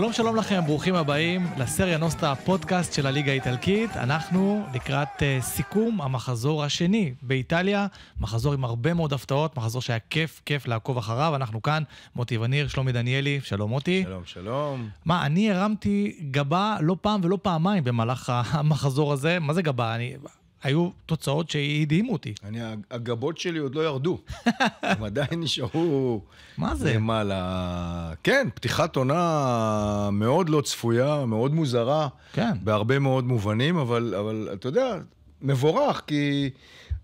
שלום שלום לכם, ברוכים הבאים לסריה נוסטה, הפודקאסט של הליגה האיטלקית. אנחנו לקראת uh, סיכום המחזור השני באיטליה, מחזור עם הרבה מאוד הפתעות, מחזור שהיה כיף, כיף לעקוב אחריו. אנחנו כאן, מוטי וניר, שלומי דניאלי, שלום מוטי. שלום, שלום. מה, אני הרמתי גבה לא פעם ולא פעמיים במהלך המחזור הזה. מה זה גבה? אני... היו תוצאות שהדהימו אותי. אני, הגבות שלי עוד לא ירדו. הם עדיין נשארו... מה זה? למעלה. כן, פתיחת עונה מאוד לא צפויה, מאוד מוזרה. כן. בהרבה מאוד מובנים, אבל, אבל אתה יודע, מבורך, כי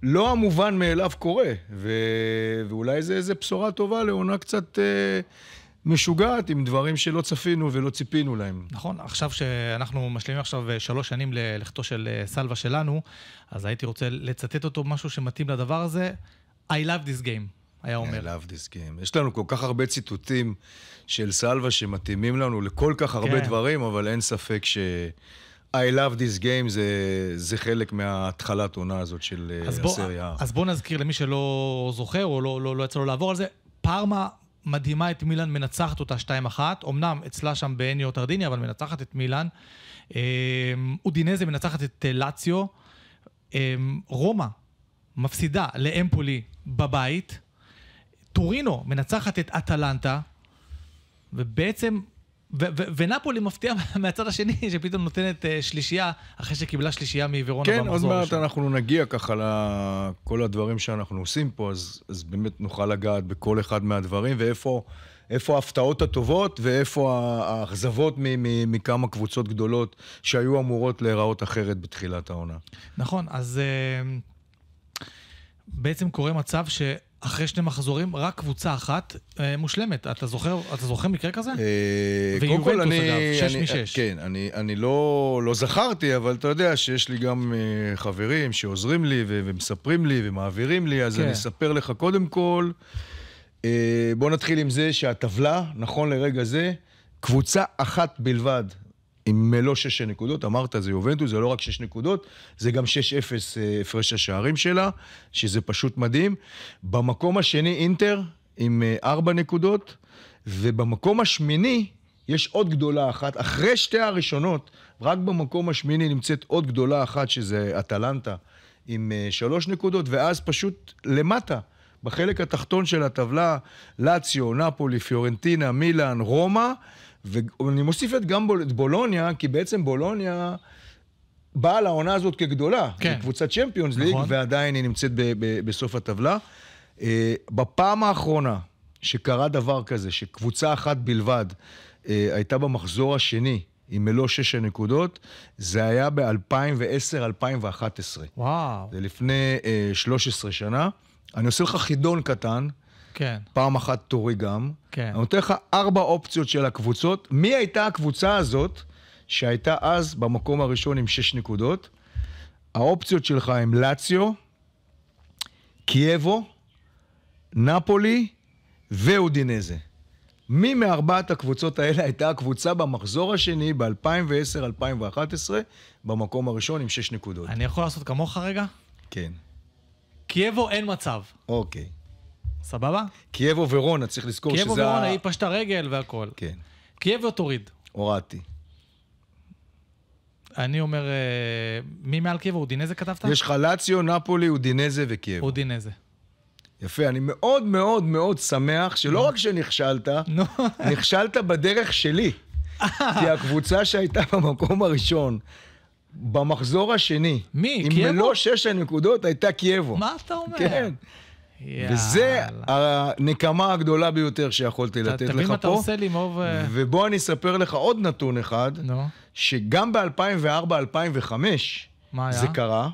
לא המובן מאליו קורה. ו... ואולי זה איזה בשורה טובה לעונה קצת... אה... משוגעת עם דברים שלא צפינו ולא ציפינו להם. נכון, עכשיו שאנחנו משלימים עכשיו אה, שלוש שנים ללכתו של אה, סלווה שלנו, אז הייתי רוצה לצטט אותו משהו שמתאים לדבר הזה. I love this game, היה אומר. I love this game. יש לנו כל כך הרבה ציטוטים של סלווה שמתאימים לנו לכל כך הרבה כן. דברים, אבל אין ספק ש... I love this game זה, זה חלק מההתחלת עונה הזאת של אה, הסריה. אז בואו בוא נזכיר למי שלא זוכר או לא, לא, לא יצא לו לעבור על זה, פארמה מדהימה את מילאן, מנצחת אותה 2-1. אמנם אצלה שם באניו טרדיני, אבל מנצחת את מילאן. אמ, אודינזה מנצחת את אה, לאציו. אמ, רומא מפסידה לאמפולי בבית. טורינו מנצחת את אטלנטה. ובעצם ונפולי מפתיע מהצד השני, שפתאום נותנת uh, שלישייה אחרי שקיבלה שלישייה מעיוורון כן, עוד מעט אנחנו נגיע ככה לכל הדברים שאנחנו עושים פה, אז, אז באמת נוכל לגעת בכל אחד מהדברים, ואיפה ההפתעות הטובות ואיפה האכזבות מכמה קבוצות גדולות שהיו אמורות להיראות אחרת בתחילת העונה. נכון, אז uh, בעצם קורה מצב ש... אחרי שני מחזורים, רק קבוצה אחת אה, מושלמת. אתה זוכר, אתה זוכר מקרה כזה? אה, קודם כל, אני... אגב, 6 משש. כן, אני, אני לא, לא זכרתי, אבל אתה יודע שיש לי גם אה, חברים שעוזרים לי ו- ומספרים לי ומעבירים לי, אז כן. אני אספר לך קודם כל. אה, בוא נתחיל עם זה שהטבלה, נכון לרגע זה, קבוצה אחת בלבד עם מלוא שש נקודות, אמרת, זה יובנטוס, זה לא רק שש נקודות, זה גם שש אפס אה, הפרש השערים שלה, שזה פשוט מדהים. במקום השני אינטר, עם אה, ארבע נקודות, ובמקום השמיני יש עוד גדולה אחת, אחרי שתי הראשונות, רק במקום השמיני נמצאת עוד גדולה אחת, שזה אטלנטה, עם אה, שלוש נקודות, ואז פשוט למטה. בחלק התחתון של הטבלה, לאציו, נפולי, פיורנטינה, מילאן, רומא, ואני מוסיף את גם בול, את בולוניה, כי בעצם בולוניה באה לעונה הזאת כגדולה. כן. היא קבוצת צ'מפיונס ליג, נכון. ועדיין היא נמצאת ב, ב, בסוף הטבלה. אה, בפעם האחרונה שקרה דבר כזה, שקבוצה אחת בלבד אה, הייתה במחזור השני, עם מלוא שש הנקודות, זה היה ב-2010-2011. וואו. זה לפני אה, 13 שנה. אני עושה לך חידון קטן. כן. פעם אחת טורי גם. כן. אני נותן לך ארבע אופציות של הקבוצות. מי הייתה הקבוצה הזאת שהייתה אז במקום הראשון עם שש נקודות? האופציות שלך הם לאציו, קייבו, נפולי ואודינזה. מי מארבעת הקבוצות האלה הייתה הקבוצה במחזור השני ב-2010-2011, במקום הראשון עם שש נקודות? אני יכול לעשות כמוך רגע? כן. קייבו אין מצב. אוקיי. סבבה? קייב או ורונה, צריך לזכור קייב שזה... קייב או ורונה, היא פשטה רגל והכול. כן. קייב או תוריד? הורדתי. אני אומר, אה, מי מעל קייב? אודינזה כתבת? יש לך לאציו, נפולי, אודינזה וקייב. אודינזה. יפה, אני מאוד מאוד מאוד שמח שלא רק שנכשלת, נכשלת בדרך שלי. כי הקבוצה שהייתה במקום הראשון, במחזור השני, מי? קייבו? עם מלוא שש הנקודות הייתה קייבו. מה אתה אומר? כן. וזה הנקמה הגדולה ביותר שיכולתי לתת לך פה. תבין מה אתה עושה לי, מוב... ובוא אני אספר לך עוד נתון אחד, שגם ב-2004-2005 זה קרה.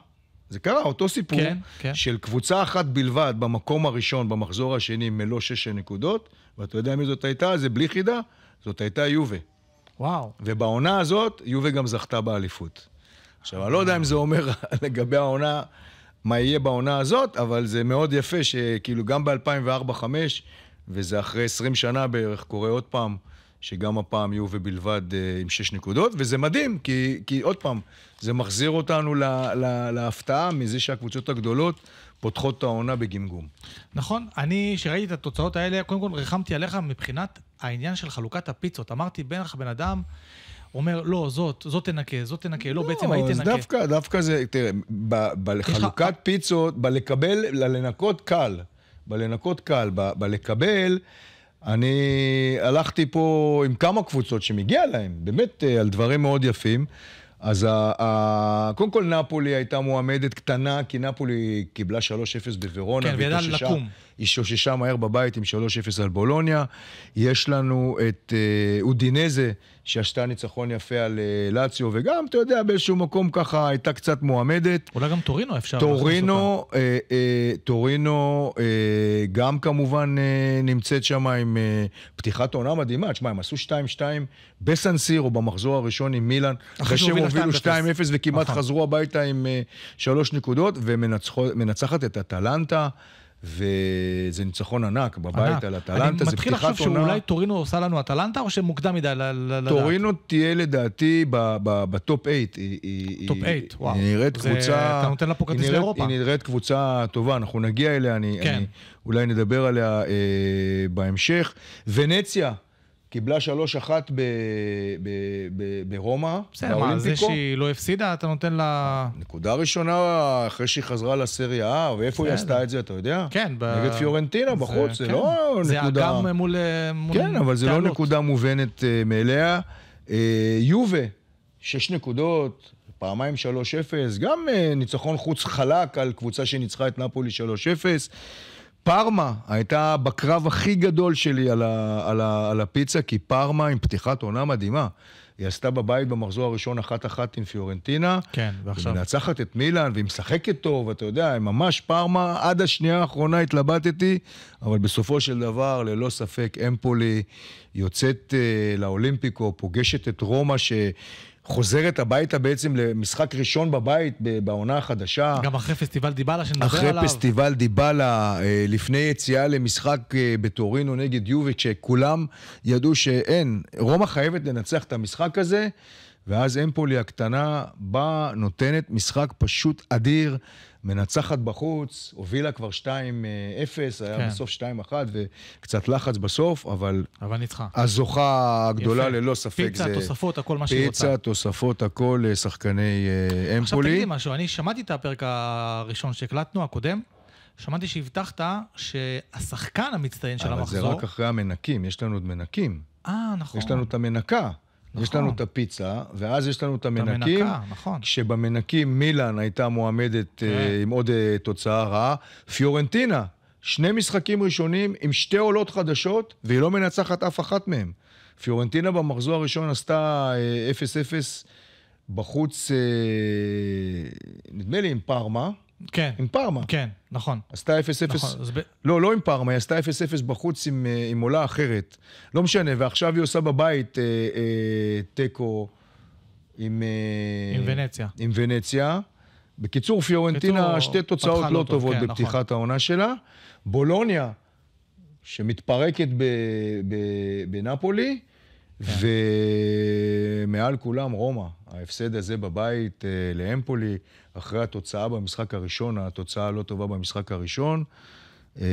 זה קרה, אותו סיפור, כן, כן. של קבוצה אחת בלבד במקום הראשון, במחזור השני, מלוא שש הנקודות, ואתה יודע מי זאת הייתה? זה בלי חידה, זאת הייתה יובה. וואו. ובעונה הזאת, יובה גם זכתה באליפות. עכשיו, אני לא יודע אם זה אומר לגבי העונה מה יהיה בעונה הזאת, אבל זה מאוד יפה שכאילו גם ב-2004-2005, וזה אחרי 20 שנה בערך, קורה עוד פעם, שגם הפעם יהיו ובלבד אה, עם 6 נקודות, וזה מדהים, כי, כי עוד פעם, זה מחזיר אותנו לה, לה, להפתעה מזה שהקבוצות הגדולות פותחות את העונה בגמגום. נכון, אני, שראיתי את התוצאות האלה, קודם כל ריחמתי עליך מבחינת העניין של חלוקת הפיצות. אמרתי, בן אדם אומר, לא, זאת, זאת תנקה, זאת תנקה, לא, לא בעצם היא תנקה. לא, אז דווקא, דווקא זה, תראה, ב, בחלוקת לך... אה, פיצות, בלקבל, לנקות קל. בלנקות קל, ב, בלקבל... אני הלכתי פה עם כמה קבוצות שמגיע להן, באמת אה, על דברים מאוד יפים. אז ה, ה, קודם כל נפולי הייתה מועמדת קטנה, כי נפולי קיבלה 3-0 בוורונה. כן, וידעה לקום. היא שוששה מהר בבית עם 3-0 על בולוניה. יש לנו את אה, אודינזה, שעשתה ניצחון יפה על אה, לאציו, וגם, אתה יודע, באיזשהו מקום ככה הייתה קצת מועמדת. אולי גם טורינו אפשר טורינו, אה, אה, טורינו אה, גם כמובן אה, נמצאת שם עם אה, פתיחת עונה מדהימה. תשמע, הם עשו 2-2 בסנסיר, או במחזור הראשון עם מילאן, אחרי שהם הובילו 2-0 וכמעט אחת. נכון. חזרו הביתה עם אה, 3 נקודות, ומנצחת את אטלנטה. וזה ניצחון ענק בבית ענק. על אטלנטה, זה פתיחת עונה. אני מתחיל לחשוב שאולי טורינו עושה לנו אטלנטה, או שמוקדם מדי לדעת? טורינו תהיה לדעתי בטופ 8. טופ 8, וואו. היא נראית זה... קבוצה... אתה נותן לה פה כרטיס לאירופה. היא נראית קבוצה טובה, אנחנו נגיע אליה, אני, כן. אני אולי נדבר עליה אה, בהמשך. ונציה. קיבלה שלוש אחת ברומא, בסדר, מה, זה שהיא לא הפסידה, אתה נותן לה... נקודה ראשונה, אחרי שהיא חזרה לסריה ואיפה היא עשתה את זה, אתה יודע? כן. נגד פיורנטינה בחוץ, זה כן. לא נקודה... זה אגם אה, מול... כן, אבל זה לא נקודה מובנת אה, מאליה. אה, יובה, שש נקודות, פעמיים שלוש אפס, גם ניצחון חוץ חלק על קבוצה שניצחה את נפולי שלוש אפס. פארמה הייתה בקרב הכי גדול שלי על, ה, על, ה, על הפיצה, כי פארמה עם פתיחת עונה מדהימה. היא עשתה בבית במחזור הראשון אחת-אחת עם פיורנטינה. כן, ועכשיו... היא מנצחת את מילאן, והיא משחקת טוב, ואתה יודע, היא ממש פארמה, עד השנייה האחרונה התלבטתי, אבל בסופו של דבר, ללא ספק, אמפולי יוצאת אה, לאולימפיקו, פוגשת את רומא, ש... חוזרת הביתה בעצם למשחק ראשון בבית בעונה החדשה. גם אחרי פסטיבל דיבלה שנדבר אחרי עליו. אחרי פסטיבל דיבלה, אה, לפני יציאה למשחק אה, בטורינו נגד יוביץ', שכולם אה, ידעו שאין, רומא חייבת לנצח את המשחק הזה. ואז אמפולי הקטנה באה, נותנת משחק פשוט אדיר, מנצחת בחוץ, הובילה כבר 2-0, אה, היה כן. בסוף 2-1 וקצת לחץ בסוף, אבל... אבל ניצחה. הזוכה הגדולה יפה. ללא ספק פיצה, זה... פיצה, תוספות, הכל מה שהיא רוצה. פיצה, תוספות, הכל לשחקני אה, אה, אמפולי. עכשיו תגיד לי משהו, אני שמעתי את הפרק הראשון שהקלטנו, הקודם. שמעתי שהבטחת שהשחקן המצטיין של המחזור... אבל זה רק אחרי המנקים, יש לנו עוד מנקים. אה, נכון. יש לנו את המנקה. נכון. יש לנו נכון. את הפיצה, ואז יש לנו את המנקים. את המנקה, נכון. כשבמנקים מילאן הייתה מועמדת כן. אה, עם עוד אה, תוצאה רעה. פיורנטינה, שני משחקים ראשונים עם שתי עולות חדשות, והיא לא מנצחת אף אחת מהן. פיורנטינה במחזור הראשון עשתה 0-0 אה, בחוץ, נדמה לי עם פארמה. כן. עם פארמה. כן, נכון. עשתה 0-0. נכון, ב... לא, לא עם פארמה, היא עשתה 0-0 בחוץ עם, אה, עם עולה אחרת. לא משנה, ועכשיו היא עושה בבית אה, אה, תיקו עם... אה, עם ונציה. עם ונציה. בקיצור, פיורנטינה, בקיצור, שתי תוצאות לא, אותו, טובות כן, בפתיחת נכון. העונה שלה. בולוניה, שמתפרקת בנפולי, כן. ומעל כולם רומא, ההפסד הזה בבית אה, לאמפולי, אחרי התוצאה במשחק הראשון, התוצאה הלא טובה במשחק הראשון, אה,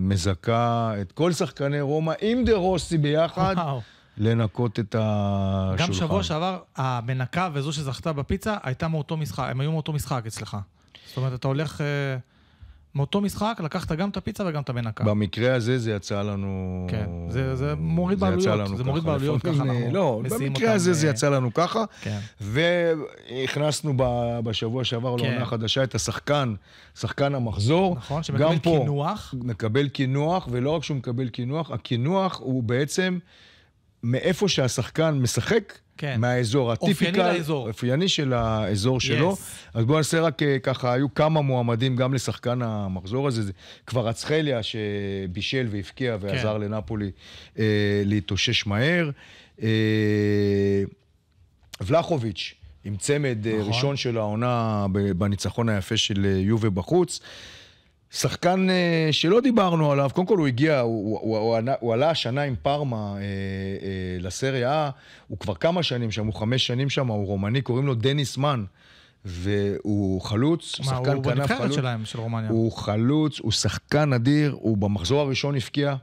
מזכה את כל שחקני רומא עם דה רוסי ביחד. וואו. לנקות את השולחן. גם שבוע שעבר, המנקה וזו שזכתה בפיצה הייתה מאותו משחק, הם היו מאותו משחק אצלך. זאת אומרת, אתה הולך... אה, מאותו משחק לקחת גם את הפיצה וגם את המנקה. במקרה הזה זה יצא לנו... כן, זה, זה מוריד בעלויות, זה זה מוריד בעלויות, ככה אנחנו אה, לא, במקרה הזה זה אה, יצא לנו ככה. כן. והכנסנו בשבוע שעבר כן. לעונה חדשה את השחקן, שחקן המחזור. נכון, שמקבל קינוח. מקבל קינוח, ולא רק שהוא מקבל קינוח, הקינוח הוא בעצם... מאיפה שהשחקן משחק, כן. מהאזור, הטיפיקל, אופייני של האזור yes. שלו. אז בואו נעשה רק אה, ככה, היו כמה מועמדים גם לשחקן המחזור הזה. זה כבר אצחליה שבישל והבקיע כן. ועזר כן. לנפולי אה, להתאושש מהר. אה, ולחוביץ', עם צמד אה, נכון. ראשון של העונה בניצחון היפה של אה, יובה בחוץ. אה, שחקן uh, שלא דיברנו עליו, קודם כל הוא הגיע, הוא, הוא, הוא, הוא עלה השנה עם פארמה אה, אה, לסריה A, הוא כבר כמה שנים שם, הוא חמש שנים שם, הוא רומני, קוראים לו דניס מן. והוא חלוץ, מה, שחקן כנף חלוץ. הוא בנבחרת שלהם, של רומניה. הוא חלוץ, הוא שחקן אדיר, הוא במחזור הראשון הפקיע,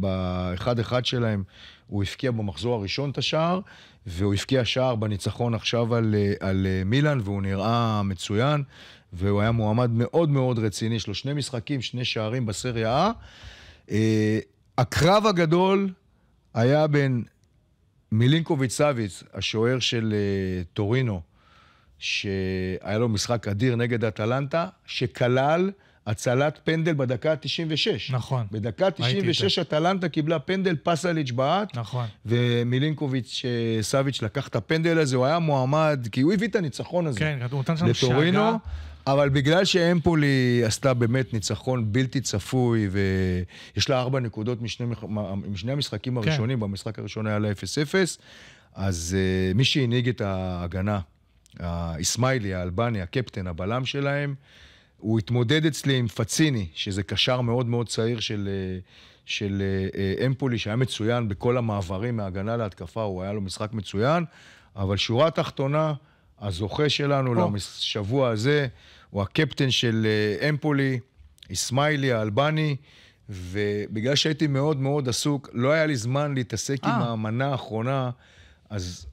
באחד אחד שלהם, הוא הפקיע במחזור הראשון את השער, והוא הפקיע שער בניצחון עכשיו על, אה, על אה, מילאן, והוא נראה מצוין. והוא היה מועמד מאוד מאוד רציני, יש לו שני משחקים, שני שערים בסריה A. אה, הקרב הגדול היה בין מילינקוביץ' סאביץ, השוער של אה, טורינו, שהיה לו משחק אדיר נגד אטלנטה, שכלל הצלת פנדל בדקה ה-96. נכון. בדקה ה-96 אטלנטה קיבלה פנדל, פסליץ' בעט. נכון. ומילינקוביץ' אה, סביץ' לקח את הפנדל הזה, הוא היה מועמד, כי הוא הביא את הניצחון הזה. כן, הוא נותן שם שאגה. לטורינו. אבל בגלל שאמפולי עשתה באמת ניצחון בלתי צפוי, ויש לה ארבע נקודות משני, משני המשחקים כן. הראשונים, כן. במשחק הראשון היה לה 0-0, אז uh, מי שהנהיג את ההגנה, האיסמאילי, האלבני, הקפטן, הבלם שלהם, הוא התמודד אצלי עם פציני, שזה קשר מאוד מאוד צעיר של, אה, של אה, אמפולי, שהיה מצוין בכל המעברים מהגנה להתקפה, הוא היה לו משחק מצוין, אבל שורה תחתונה, הזוכה שלנו לשבוע הזה הוא הקפטן של אה, אמפולי, איסמאילי האלבני, ובגלל שהייתי מאוד מאוד עסוק, לא היה לי זמן להתעסק עם המנה אה. האחרונה, אז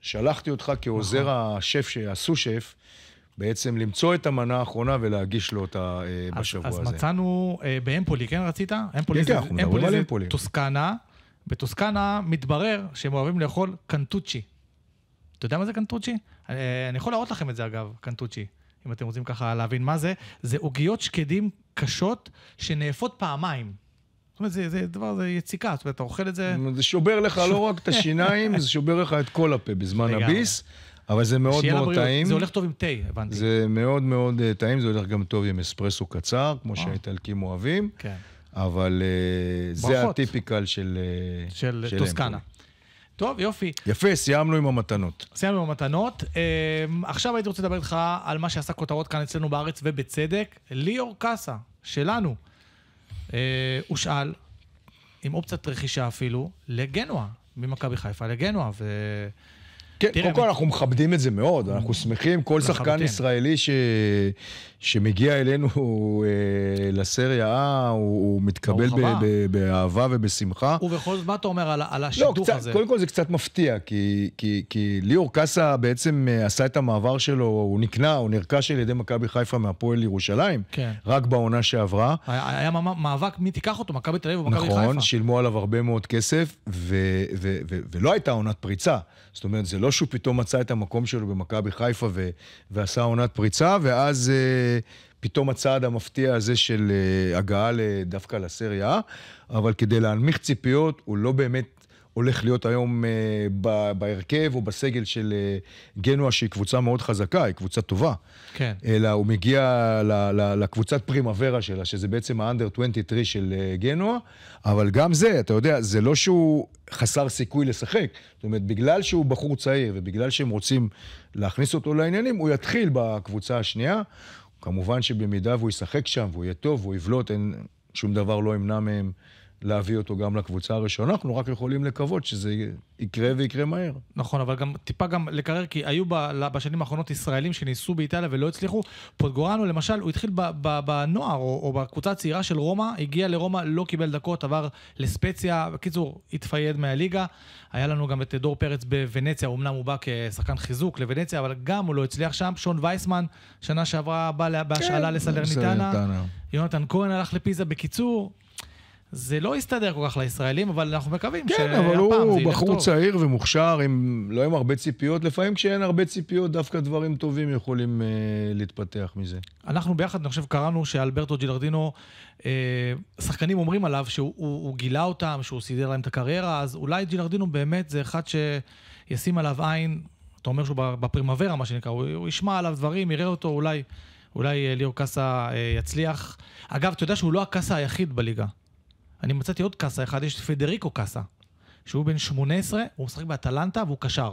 שלחתי אותך כעוזר נכון. השף, הסו-שף, בעצם למצוא את המנה האחרונה ולהגיש לו אותה אה, בשבוע הזה. אז מצאנו באמפולי, כן רצית? אמפולי כן, זה, כן, אנחנו מדברים על אמפולי. טוסקנה. בטוסקנה מתברר שהם אוהבים לאכול קנטוצ'י. אתה יודע מה זה קנטוצ'י? אה, אני יכול להראות לכם את זה אגב, קנטוצ'י, אם אתם רוצים ככה להבין מה זה. זה עוגיות שקדים קשות שנאפות פעמיים. זאת אומרת, זה, זה דבר, זה יציקה, זאת אומרת, אתה אוכל את זה... זה שובר לך לא רק את השיניים, זה שובר לך את כל הפה בזמן הביס. אבל זה מאוד מאוד לבריאות. טעים. זה הולך טוב עם תה, הבנתי. זה מאוד מאוד אה, טעים, זה הולך גם טוב עם אספרסו קצר, כמו אה. שהאיטלקים אוהבים. כן. אבל uh, זה הטיפיקל של... של, של טוסקנה. פה. טוב, יופי. יפה, סיימנו עם המתנות. סיימנו עם המתנות. אמ, עכשיו הייתי רוצה לדבר איתך על מה שעשה כותרות כאן אצלנו בארץ, ובצדק. ליאור קאסה, שלנו, אה, הושאל, עם אופציית רכישה אפילו, לגנואה, ממכבי חיפה לגנואה. ו... כן, קודם כל אנחנו מכבדים את זה מאוד, אנחנו שמחים, כל שחקן ישראלי ש... שמגיע אלינו אה, לסריה אה, הוא, מתקבל ב, ב, באהבה ובשמחה. ובכל זאת, מה אתה אומר על, על השידוך לא, קצת, הזה? קודם כל זה קצת מפתיע, כי, כי, כי ליאור קאסה בעצם אה, עשה את המעבר שלו, הוא נקנה, הוא נרכש על ידי מכבי חיפה מהפועל ירושלים, כן. רק בעונה שעברה. היה, היה מאבק מי תיקח אותו, מכבי תל אביב ומכבי נכון, חיפה. נכון, שילמו עליו הרבה מאוד כסף, ו, ו, ו, ולא הייתה עונת פריצה. זאת אומרת, זה לא... לא שהוא פתאום מצא את המקום שלו במכבי חיפה ו- ועשה עונת פריצה, ואז אה, פתאום הצעד המפתיע הזה של אה, הגעה דווקא לסריה, אבל כדי להנמיך ציפיות, הוא לא באמת הולך להיות היום אה, ב, בהרכב או בסגל של אה, גנוע, שהיא קבוצה מאוד חזקה, היא קבוצה טובה. כן. אלא הוא מגיע ל, ל, לקבוצת פרימוורה שלה, שזה בעצם האנדר 23 של אה, גנוע, אבל גם זה, אתה יודע, זה לא שהוא חסר סיכוי לשחק. זאת אומרת, בגלל שהוא בחור צעיר ובגלל שהם רוצים להכניס אותו לעניינים, הוא יתחיל בקבוצה השנייה. כמובן שבמידה והוא ישחק שם והוא יהיה טוב והוא יבלוט, אין, שום דבר לא ימנע מהם להביא אותו גם לקבוצה הראשונה, אנחנו רק יכולים לקוות שזה יקרה ויקרה מהר. נכון, אבל גם טיפה גם לקרר, כי היו ב, בשנים האחרונות ישראלים שניסו באיטליה ולא הצליחו. פוטגורנו למשל, הוא התחיל בנוער או, או בקבוצה הצעירה של רומא, הגיע לרומא, לא קיבל דקות, עבר לספציה, בקיצור, התפייד מהליגה. היה לנו גם את דור פרץ בוונציה, אמנם הוא בא כשחקן חיזוק לוונציה, אבל גם הוא לא הצליח שם. שון וייסמן, שנה שעברה בא בהשאלה כן, לסלרניטנה. יונתן כהן הלך לפיזה. בקיצור, זה לא יסתדר כל כך לישראלים, אבל אנחנו מקווים כן, שהפעם זה ילך טוב. כן, אבל הוא בחור צעיר ומוכשר, עם, לא עם הרבה ציפיות. לפעמים כשאין הרבה ציפיות, דווקא דברים טובים יכולים אה, להתפתח מזה. אנחנו ביחד, אני חושב, קראנו שאלברטו ג'ילרדינו, אה, שחקנים אומרים עליו שהוא הוא, הוא גילה אותם, שהוא סידר להם את הקריירה, אז אולי ג'ילרדינו באמת זה אחד שישים עליו עין, אתה אומר שהוא בפרימוורה, מה שנקרא, הוא, הוא ישמע עליו דברים, יראה אותו אולי. אולי אה, ליאור קאסה אה, יצליח. אגב, אתה יודע שהוא לא הקאסה היחיד בליגה. אני מצאתי עוד קאסה אחד, יש פדריקו קאסה, שהוא בן 18, הוא משחק באטלנטה והוא קשר.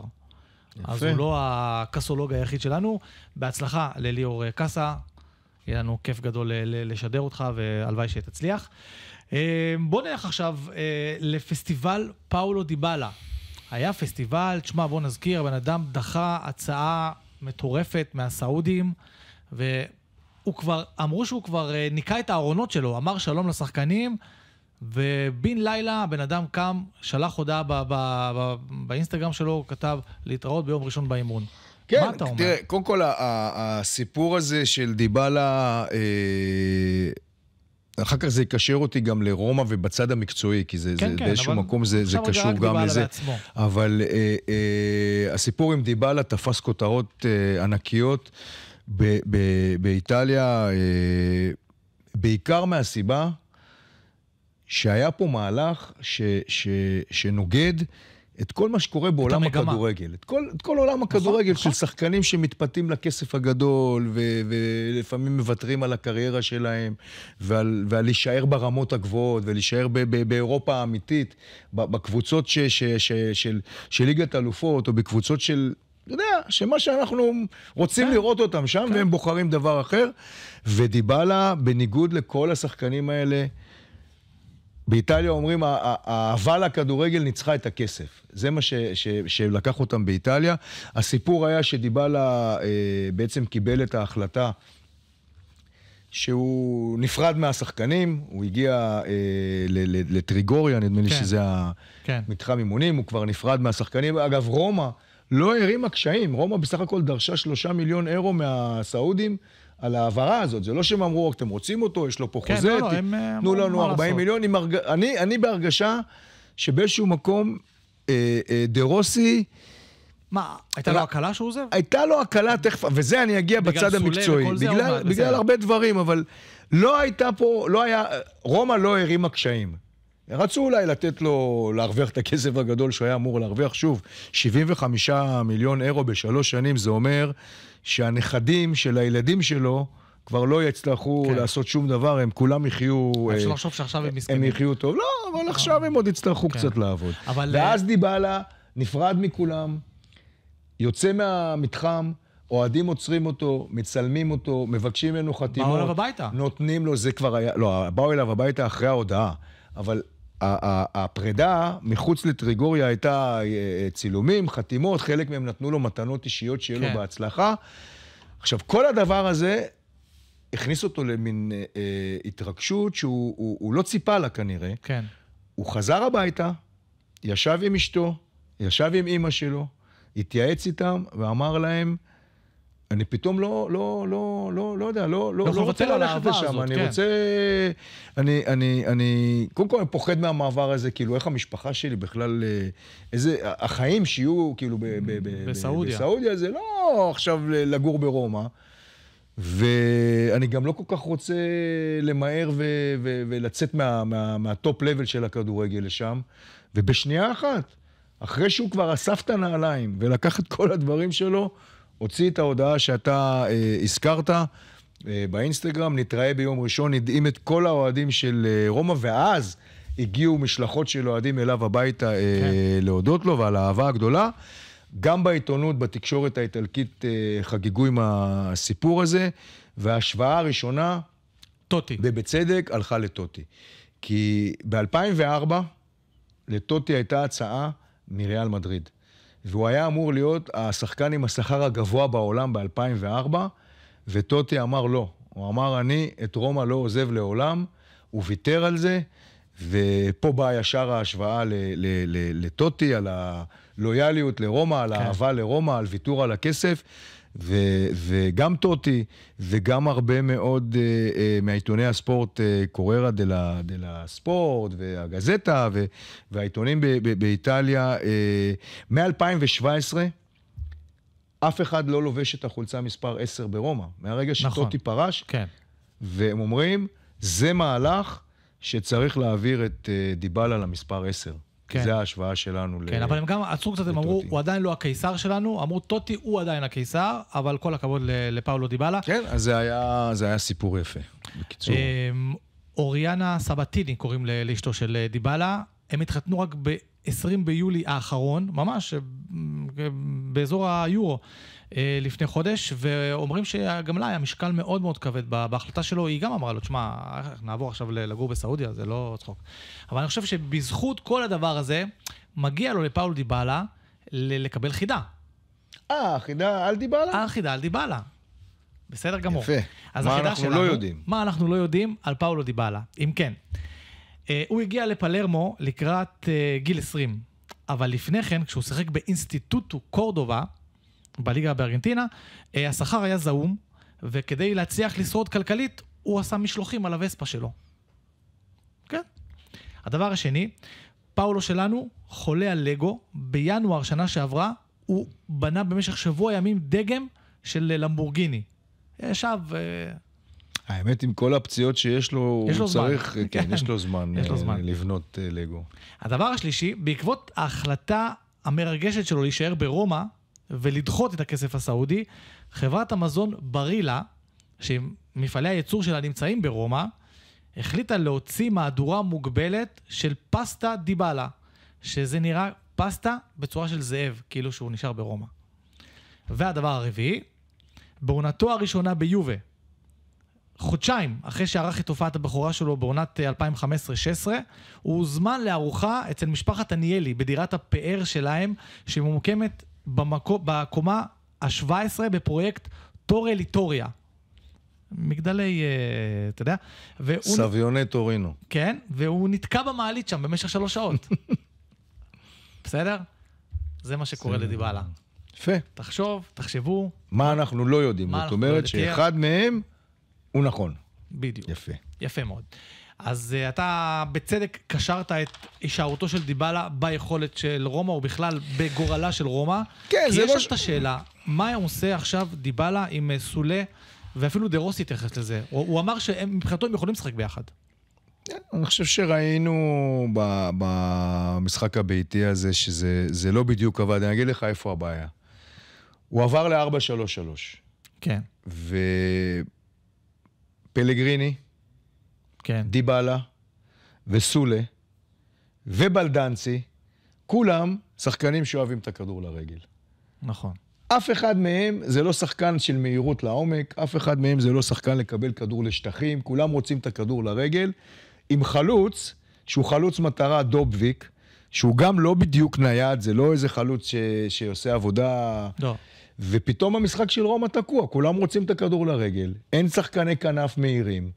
יפה. אז הוא לא הקאסולוג היחיד שלנו. בהצלחה לליאור אה, קאסה, יהיה לנו כיף גדול אה, לשדר אותך, והלוואי שתצליח. אה, בוא נלך עכשיו לפסטיבל פאולו דיבאלה. היה פסטיבל, תשמע, בוא נזכיר, הבן אדם דחה הצעה מטורפת מהסעודים, והוא כבר, אמרו שהוא כבר ניקה את הארונות שלו, אמר שלום לשחקנים, ובן לילה הבן אדם קם, שלח הודעה ב- ב- ב- באינסטגרם שלו, הוא כתב להתראות ביום ראשון באימון. כן, מה אתה אומר? תראה, קודם כל, הסיפור הזה של דיבלה, אה, אחר כך זה יקשר אותי גם לרומא ובצד המקצועי, כי זה, כן, זה כן, באיזשהו אבל מקום זה, זה קשור גם לזה. לעצמו. אבל אה, אה, הסיפור עם דיבלה תפס כותרות אה, ענקיות ב, ב, באיטליה, אה, בעיקר מהסיבה שהיה פה מהלך ש, ש, שנוגד את כל מה שקורה בעולם את הכדורגל. את כל, את כל עולם נכון, הכדורגל נכון. של שחקנים שמתפתים לכסף הגדול, ו, ולפעמים מוותרים על הקריירה שלהם, ועל, ועל להישאר ברמות הגבוהות, ולהישאר ב, ב, באירופה האמיתית, בקבוצות ש, ש, ש, של, של ליגת אלופות, או בקבוצות של... אתה יודע, שמה שאנחנו רוצים כן. לראות אותם שם, כן. והם בוחרים דבר אחר. ודיבלה, בניגוד לכל השחקנים האלה, באיטליה אומרים, האהבה לכדורגל ניצחה את הכסף. זה מה ש, ש, שלקח אותם באיטליה. הסיפור היה שדיבלה אה, בעצם קיבל את ההחלטה שהוא נפרד מהשחקנים, הוא הגיע אה, לטריגוריה, נדמה לי כן. שזה כן. המתחם אימונים, הוא כבר נפרד מהשחקנים. אגב, רומא לא הרימה קשיים, רומא בסך הכל דרשה שלושה מיליון אירו מהסעודים. על ההעברה הזאת. זה לא שהם אמרו, אתם רוצים אותו, יש לו פה כן, חוזה, לא, לא, הם אה, תנו לנו 40 מיליון. עם אני, אני בהרגשה שבאיזשהו מקום אה, אה, דה רוסי... מה, הייתה לו לא- הקלה שהוא עוזב? הייתה לו הקלה תכף, וזה אני אגיע בצד המקצועי. בגלל, וכל זה? בגלל הרבה דברים, אבל לא הייתה פה, לא היה, רומא לא הרימה קשיים. רצו אולי לתת לו להרוויח את הכסף הגדול שהוא היה אמור להרוויח. שוב, 75 מיליון אירו בשלוש שנים, זה אומר שהנכדים של הילדים שלו כבר לא יצטרכו כן. לעשות שום דבר, הם כולם יחיו... אפשר אה, לחשוב שעכשיו הם אה, מסכנים. הם יחיו טוב. לא, אבל אה. עכשיו הם עוד יצטרכו כן. קצת לעבוד. אבל... אה, ואז דיבלה נפרד מכולם, יוצא מהמתחם, אוהדים עוצרים אותו, מצלמים אותו, מבקשים ממנו חתימות. באו אליו הביתה. נותנים לו, זה כבר היה... לא, באו אליו הביתה אחרי ההודעה. אבל הפרידה מחוץ לטריגוריה הייתה אה, אה, צילומים, חתימות, חלק מהם נתנו לו מתנות אישיות שיהיה כן. לו בהצלחה. עכשיו, כל הדבר הזה הכניס אותו למין אה, אה, התרגשות שהוא הוא, הוא לא ציפה לה כנראה. כן. הוא חזר הביתה, ישב עם אשתו, ישב עם אימא שלו, התייעץ איתם ואמר להם, אני פתאום לא, לא, לא, לא, לא יודע, לא, לא, לא רוצה ללכת לשם, הזאת, אני כן. רוצה... אני, אני, אני, קודם כל אני פוחד מהמעבר הזה, כאילו, איך המשפחה שלי בכלל, אה, איזה, החיים שיהיו, כאילו, ב, ב, ב, בסעודיה. בסעודיה זה לא עכשיו לגור ברומא. ואני גם לא כל כך רוצה למהר ו- ו- ולצאת מה- מה- מהטופ לבל של הכדורגל לשם. ובשנייה אחת, אחרי שהוא כבר אסף את הנעליים ולקח את כל הדברים שלו, הוציא את ההודעה שאתה אה, הזכרת אה, באינסטגרם, נתראה ביום ראשון, הדהים את כל האוהדים של אה, רומא, ואז הגיעו משלחות של אוהדים אליו הביתה אה, כן. להודות לו ועל האהבה הגדולה. גם בעיתונות, בתקשורת האיטלקית, אה, חגגו עם הסיפור הזה, וההשוואה הראשונה, טוטי. ובצדק, הלכה לטוטי. כי ב-2004, לטוטי הייתה הצעה מריאל מדריד. והוא היה אמור להיות השחקן עם השכר הגבוה בעולם ב-2004, וטוטי אמר לא. הוא אמר, אני את רומא לא עוזב לעולם, הוא ויתר על זה, ופה באה ישר ההשוואה לטוטי, על הלויאליות לרומא, על כן. האהבה כן. לרומא, על ויתור על הכסף. ו, וגם טוטי, וגם הרבה מאוד אה, אה, מהעיתוני הספורט, אה, קוררה דה לה ספורט, והגזטה, ו, והעיתונים ב, ב, באיטליה, אה, מ-2017, אף אחד לא לובש את החולצה מספר 10 ברומא. מהרגע נכון. שטוטי נכון. פרש, כן. והם אומרים, זה מהלך שצריך להעביר את אה, דיבלה למספר 10. כן. זה ההשוואה שלנו כן, ל... כן, אבל הם גם עצרו קצת, הם אמרו, הוא עדיין לא הקיסר שלנו, אמרו, טוטי הוא עדיין הקיסר, אבל כל הכבוד לפאולו דיבאלה. כן, אז זה היה, זה היה סיפור יפה, בקיצור. אמ, אוריאנה סבטיני קוראים לאשתו של אה, דיבאלה, הם התחתנו רק ב... 20 ביולי האחרון, ממש, אה, אה, באזור היורו. אה, לפני חודש, ואומרים שגם לה היה משקל מאוד מאוד כבד בהחלטה שלו, היא גם אמרה לו, תשמע, נעבור עכשיו לגור בסעודיה, זה לא צחוק. אבל אני חושב שבזכות כל הדבר הזה, מגיע לו לפאול דיבאלה לקבל חידה. אה, חידה על דיבאלה? אה, חידה על דיבאלה. בסדר גמור. יפה. מה אנחנו לא שלנו, לא יודעים? מה אנחנו לא יודעים על פאולו דיבאלה, אם כן. אה, הוא הגיע לפלרמו לקראת אה, גיל 20, אבל לפני כן, כשהוא שיחק באינסטיטוטו קורדובה, בליגה בארגנטינה, אה, השכר היה זעום, וכדי להצליח לשרוד כלכלית, הוא עשה משלוחים על הווספה שלו. כן. הדבר השני, פאולו שלנו חולה על לגו, בינואר שנה שעברה, הוא בנה במשך שבוע ימים דגם של למבורגיני. ישב... אה, אה, האמת, עם כל הפציעות שיש לו, יש הוא לו צריך, זמן. כן, יש לו זמן, יש לו זמן לבנות לגו. הדבר השלישי, בעקבות ההחלטה המרגשת שלו להישאר ברומא, ולדחות את הכסף הסעודי, חברת המזון ברילה, שמפעלי הייצור שלה נמצאים ברומא, החליטה להוציא מהדורה מוגבלת של פסטה דיבלה, שזה נראה פסטה בצורה של זאב, כאילו שהוא נשאר ברומא. והדבר הרביעי, בעונתו הראשונה ביובה, חודשיים אחרי שערך את הופעת הבכורה שלו בעונת 2015-2016, אה, הוא הוזמן לארוחה אצל משפחת עניאלי בדירת הפאר שלהם, שממוקמת במקו, בקומה ה-17 בפרויקט טורל איטוריה. מגדלי, אה, אתה יודע. והוא... סביוני טורינו. כן, והוא נתקע במעלית שם במשך שלוש שעות. בסדר? זה מה שקורה לדיבאלה. יפה. תחשוב, תחשבו. מה אנחנו לא יודעים? זאת לא אומרת שאחד מהם הוא נכון. בדיוק. יפה. יפה מאוד. אז uh, אתה בצדק קשרת את הישארותו של דיבלה ביכולת של רומא, או בכלל בגורלה של רומא. כן, זה לא... כי יש לך את השאלה, מה עושה עכשיו דיבלה עם אה, סולה, ואפילו דה רוסי התייחס לזה. הוא, הוא אמר שמבחינתו הם יכולים לשחק ביחד. כן, אני חושב שראינו במשחק הביתי הזה שזה לא בדיוק עבד. אני אגיד לך איפה הבעיה. הוא עבר ל-4-3-3. כן. ופלגריני, כן. דיבאלה וסולה ובלדנצי, כולם שחקנים שאוהבים את הכדור לרגל. נכון. אף אחד מהם זה לא שחקן של מהירות לעומק, אף אחד מהם זה לא שחקן לקבל כדור לשטחים, כולם רוצים את הכדור לרגל. עם חלוץ, שהוא חלוץ מטרה דובביק, שהוא גם לא בדיוק נייד, זה לא איזה חלוץ ש... שעושה עבודה... לא. ופתאום המשחק של רומא תקוע, כולם רוצים את הכדור לרגל, אין שחקני כנף מהירים.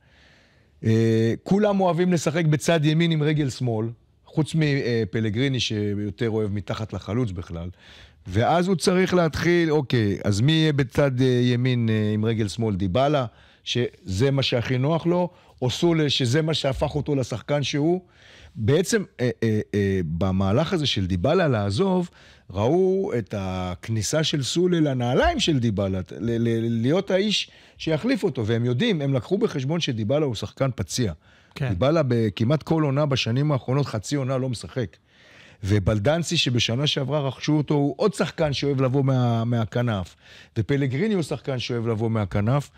אה, כולם אוהבים לשחק בצד ימין עם רגל שמאל, חוץ מפלגריני שיותר אוהב מתחת לחלוץ בכלל. ואז הוא צריך להתחיל, אוקיי, אז מי יהיה בצד אה, ימין אה, עם רגל שמאל? דיבלה, שזה מה שהכי נוח לו, או סולה, שזה מה שהפך אותו לשחקן שהוא. בעצם אה, אה, אה, במהלך הזה של דיבלה לעזוב, ראו את הכניסה של סולי לנעליים של דיבלה, להיות האיש שיחליף אותו, והם יודעים, הם לקחו בחשבון שדיבלה הוא שחקן פציע. כן. דיבלה כמעט כל עונה בשנים האחרונות, חצי עונה לא משחק. ובלדנסי שבשנה שעברה רכשו אותו, הוא עוד שחקן שאוהב לבוא מה, מהכנף. ופלגריני הוא שחקן שאוהב לבוא מהכנף.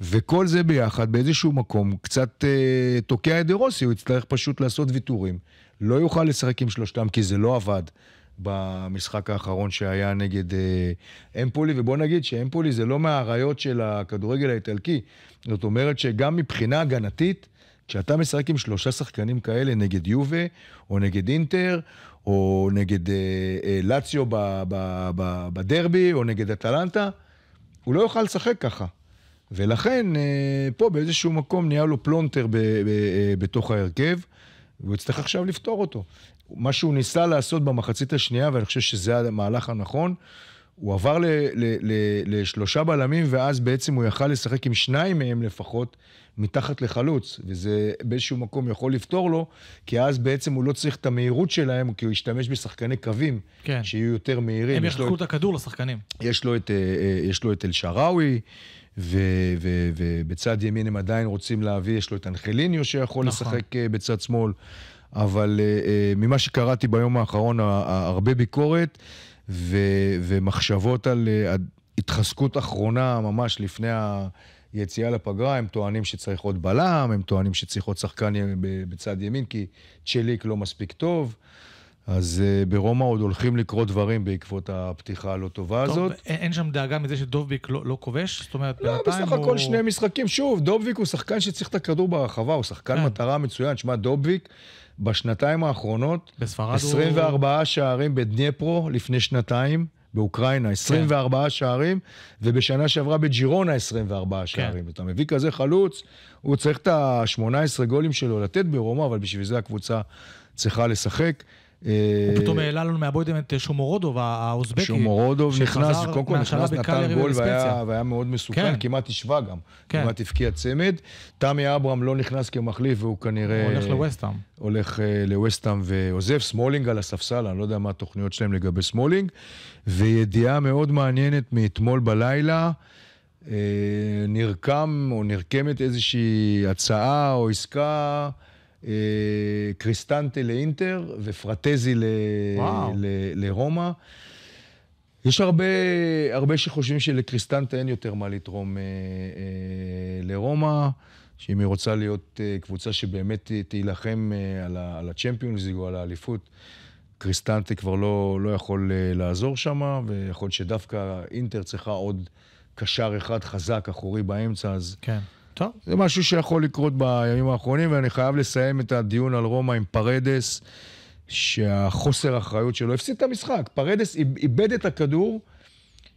וכל זה ביחד, באיזשהו מקום, קצת אה, תוקע את דה רוסי, הוא יצטרך פשוט לעשות ויתורים. לא יוכל לשחק עם שלושתם כי זה לא עבד. במשחק האחרון שהיה נגד אה, אמפולי, ובוא נגיד שאמפולי זה לא מהאריות של הכדורגל האיטלקי. זאת אומרת שגם מבחינה הגנתית, כשאתה משחק עם שלושה שחקנים כאלה נגד יובה, או נגד אינטר, או נגד אה, אה, לאציו ב, ב, ב, בדרבי, או נגד אטלנטה, הוא לא יוכל לשחק ככה. ולכן אה, פה באיזשהו מקום נהיה לו פלונטר ב, ב, אה, בתוך ההרכב, והוא יצטרך עכשיו לפתור אותו. מה שהוא ניסה לעשות במחצית השנייה, ואני חושב שזה המהלך הנכון, הוא עבר ל, ל, ל, לשלושה בלמים, ואז בעצם הוא יכל לשחק עם שניים מהם לפחות מתחת לחלוץ, וזה באיזשהו מקום יכול לפתור לו, כי אז בעצם הוא לא צריך את המהירות שלהם, כי הוא ישתמש בשחקני קווים, כן. שיהיו יותר מהירים. הם יחלקו את הכדור לשחקנים. יש לו את, אה, אה, יש לו את אל-שראוי. ובצד ימין הם עדיין רוצים להביא, יש לו את אנחליניו שיכול נכון. לשחק אה, בצד שמאל, אבל ממה שקראתי ביום האחרון, הרבה ביקורת, ו- ומחשבות על אה, התחזקות אחרונה ממש לפני היציאה לפגרה, הם טוענים שצריך עוד בלם, הם טוענים שצריך עוד שחקן בצד ימין, כי צ'ליק לא מספיק טוב. אז uh, ברומא עוד הולכים לקרות דברים בעקבות הפתיחה הלא טובה טוב, הזאת. אין, אין שם דאגה מזה שדובביק לא, לא כובש? זאת אומרת, לא, בינתיים הוא... לא, בסך הכל שני משחקים. שוב, דובביק הוא שחקן שצריך את הכדור ברחבה, הוא שחקן כן. מטרה מצוין. שמע, דובביק בשנתיים האחרונות, בספרד 24 הוא... שערים בדניפרו לפני שנתיים, באוקראינה 24 כן. שערים, ובשנה שעברה בג'ירונה 24 כן. שערים. אתה מביא כזה חלוץ, הוא צריך את ה-18 גולים שלו לתת ברומא, אבל בשביל זה הקבוצה צריכה לשחק. אה, הוא פתאום העלה לנו מהבוידם את שומורודוב, האוזבקי. שומורודוב נכנס, קודם כל נכנס, נתן גול והיה, והיה מאוד מסוכן, כן. כמעט השווה גם, כן. כמעט הבקיע צמד. תמי אברהם לא נכנס כמחליף והוא כנראה... הוא הולך לווסטהאם. הולך אה, לווסטהאם ועוזב. סמולינג על הספסל, אני לא יודע מה התוכניות שלהם לגבי סמולינג. וידיעה מאוד מעניינת מאתמול בלילה. אה, נרקם או נרקמת איזושהי הצעה או עסקה קריסטנטה לאינטר ופרטזי ל, ל, לרומא. יש הרבה, הרבה שחושבים שלקריסטנטה אין יותר מה לתרום אה, אה, לרומא, שאם היא רוצה להיות אה, קבוצה שבאמת תילחם אה, על, ה, champions הצ'מפיונס או על האליפות, קריסטנטה כבר לא, לא יכול אה, לעזור שם, ויכול להיות שדווקא אינטר צריכה עוד קשר אחד חזק אחורי באמצע, אז... כן. טוב. זה משהו שיכול לקרות בימים האחרונים, ואני חייב לסיים את הדיון על רומא עם פרדס, שהחוסר אחריות שלו הפסיד את המשחק. פרדס איבד את הכדור.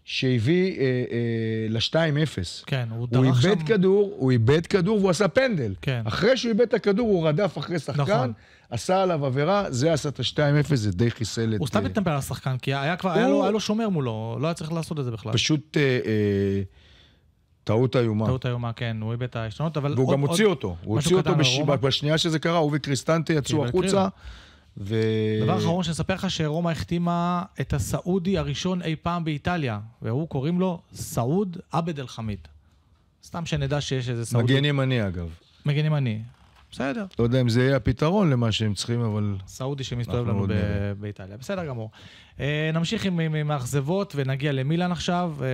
שהביא אה, אה, ל-2-0. כן, הוא דרך הוא איבד שם... כדור, הוא איבד כדור והוא עשה פנדל. כן. אחרי שהוא איבד את הכדור, הוא רדף אחרי שחקן, נכון. עשה עליו עבירה, זה עשה את ה-2-0, זה די חיסל את... הוא סתם אה, התנפל על השחקן, כי היה, כבר, הוא... היה, לו, היה לו שומר מולו, לא היה צריך לעשות את זה בכלל. פשוט... אה, אה, טעות איומה. טעות איומה, כן, הוא איבד את העשתונות, אבל... והוא עוד, גם הוציא עוד... אותו, הוא הוציא אותו בש... בשנייה שזה קרה, הוא וקריסטנטה יצאו כן, החוצה. ו... דבר אחרון שאני אספר לך שרומא החתימה את הסעודי הראשון אי פעם באיטליה, והוא קוראים לו סעוד עבד אל-חמיד. סתם שנדע שיש איזה סעודי. מגן ימני אגב. מגן ימני, בסדר. לא יודע אם זה יהיה הפתרון למה שהם צריכים, אבל... סעודי שמסתובב לנו ב... באיטליה, בסדר גמור. אה, נמשיך עם עם, האכזבות ונגיע למילן עכשיו. אה,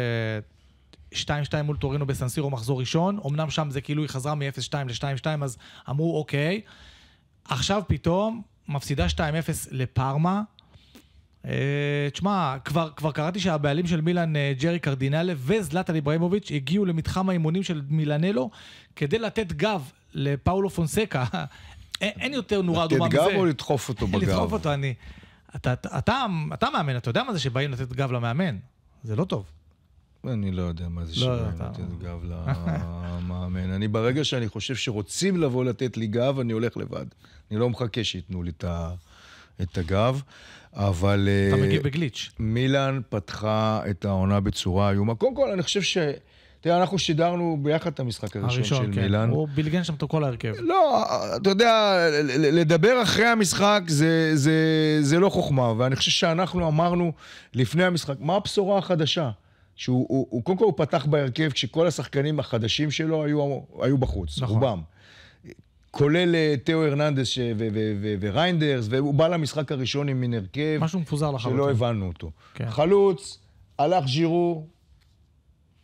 2-2 מול טורינו בסנסירו מחזור ראשון, אמנם שם זה כאילו היא חזרה מ-0-2 ל-2-2, אז אמרו אוקיי. עכשיו פתאום מפסידה 2-0 לפארמה. אה, תשמע, כבר, כבר קראתי שהבעלים של מילאן, אה, ג'רי קרדינלה וזלטן אברהימוביץ', הגיעו למתחם האימונים של מילאנלו כדי לתת גב לפאולו פונסקה. אין יותר נורה אדומה מזה. לתת גב או לדחוף אותו בגב? לדחוף אותו, אני... אתה, אתה, אתה, אתה מאמן, אתה יודע מה זה שבאים לתת גב למאמן. זה לא טוב. אני לא יודע מה זה לא שווה לא, לתת גב למאמן. אני ברגע שאני חושב שרוצים לבוא לתת לי גב, אני הולך לבד. אני לא מחכה שייתנו לי את ה, את הגב. אבל... אה, אתה מגיב בגליץ'. מילאן פתחה את העונה בצורה איומה. קודם כל, אני חושב ש... תראה, אנחנו שידרנו ביחד את המשחק הראשון, הראשון של כן. מילאן. הוא בלגן שם את כל ההרכב. לא, אתה יודע, לדבר אחרי המשחק זה, זה, זה לא חוכמה, ואני חושב שאנחנו אמרנו לפני המשחק, מה הבשורה החדשה? שהוא, הוא, הוא, קודם כל הוא פתח בהרכב כשכל השחקנים החדשים שלו היו, היו בחוץ, נכון. רובם. כולל אה, תאו הרננדס ש... ו- ו- ו- וריינדרס, והוא בא למשחק הראשון עם מין הרכב... משהו מפוזר לחלוטין. שלא הבנו אותו. כן. חלוץ, הלך ז'ירו,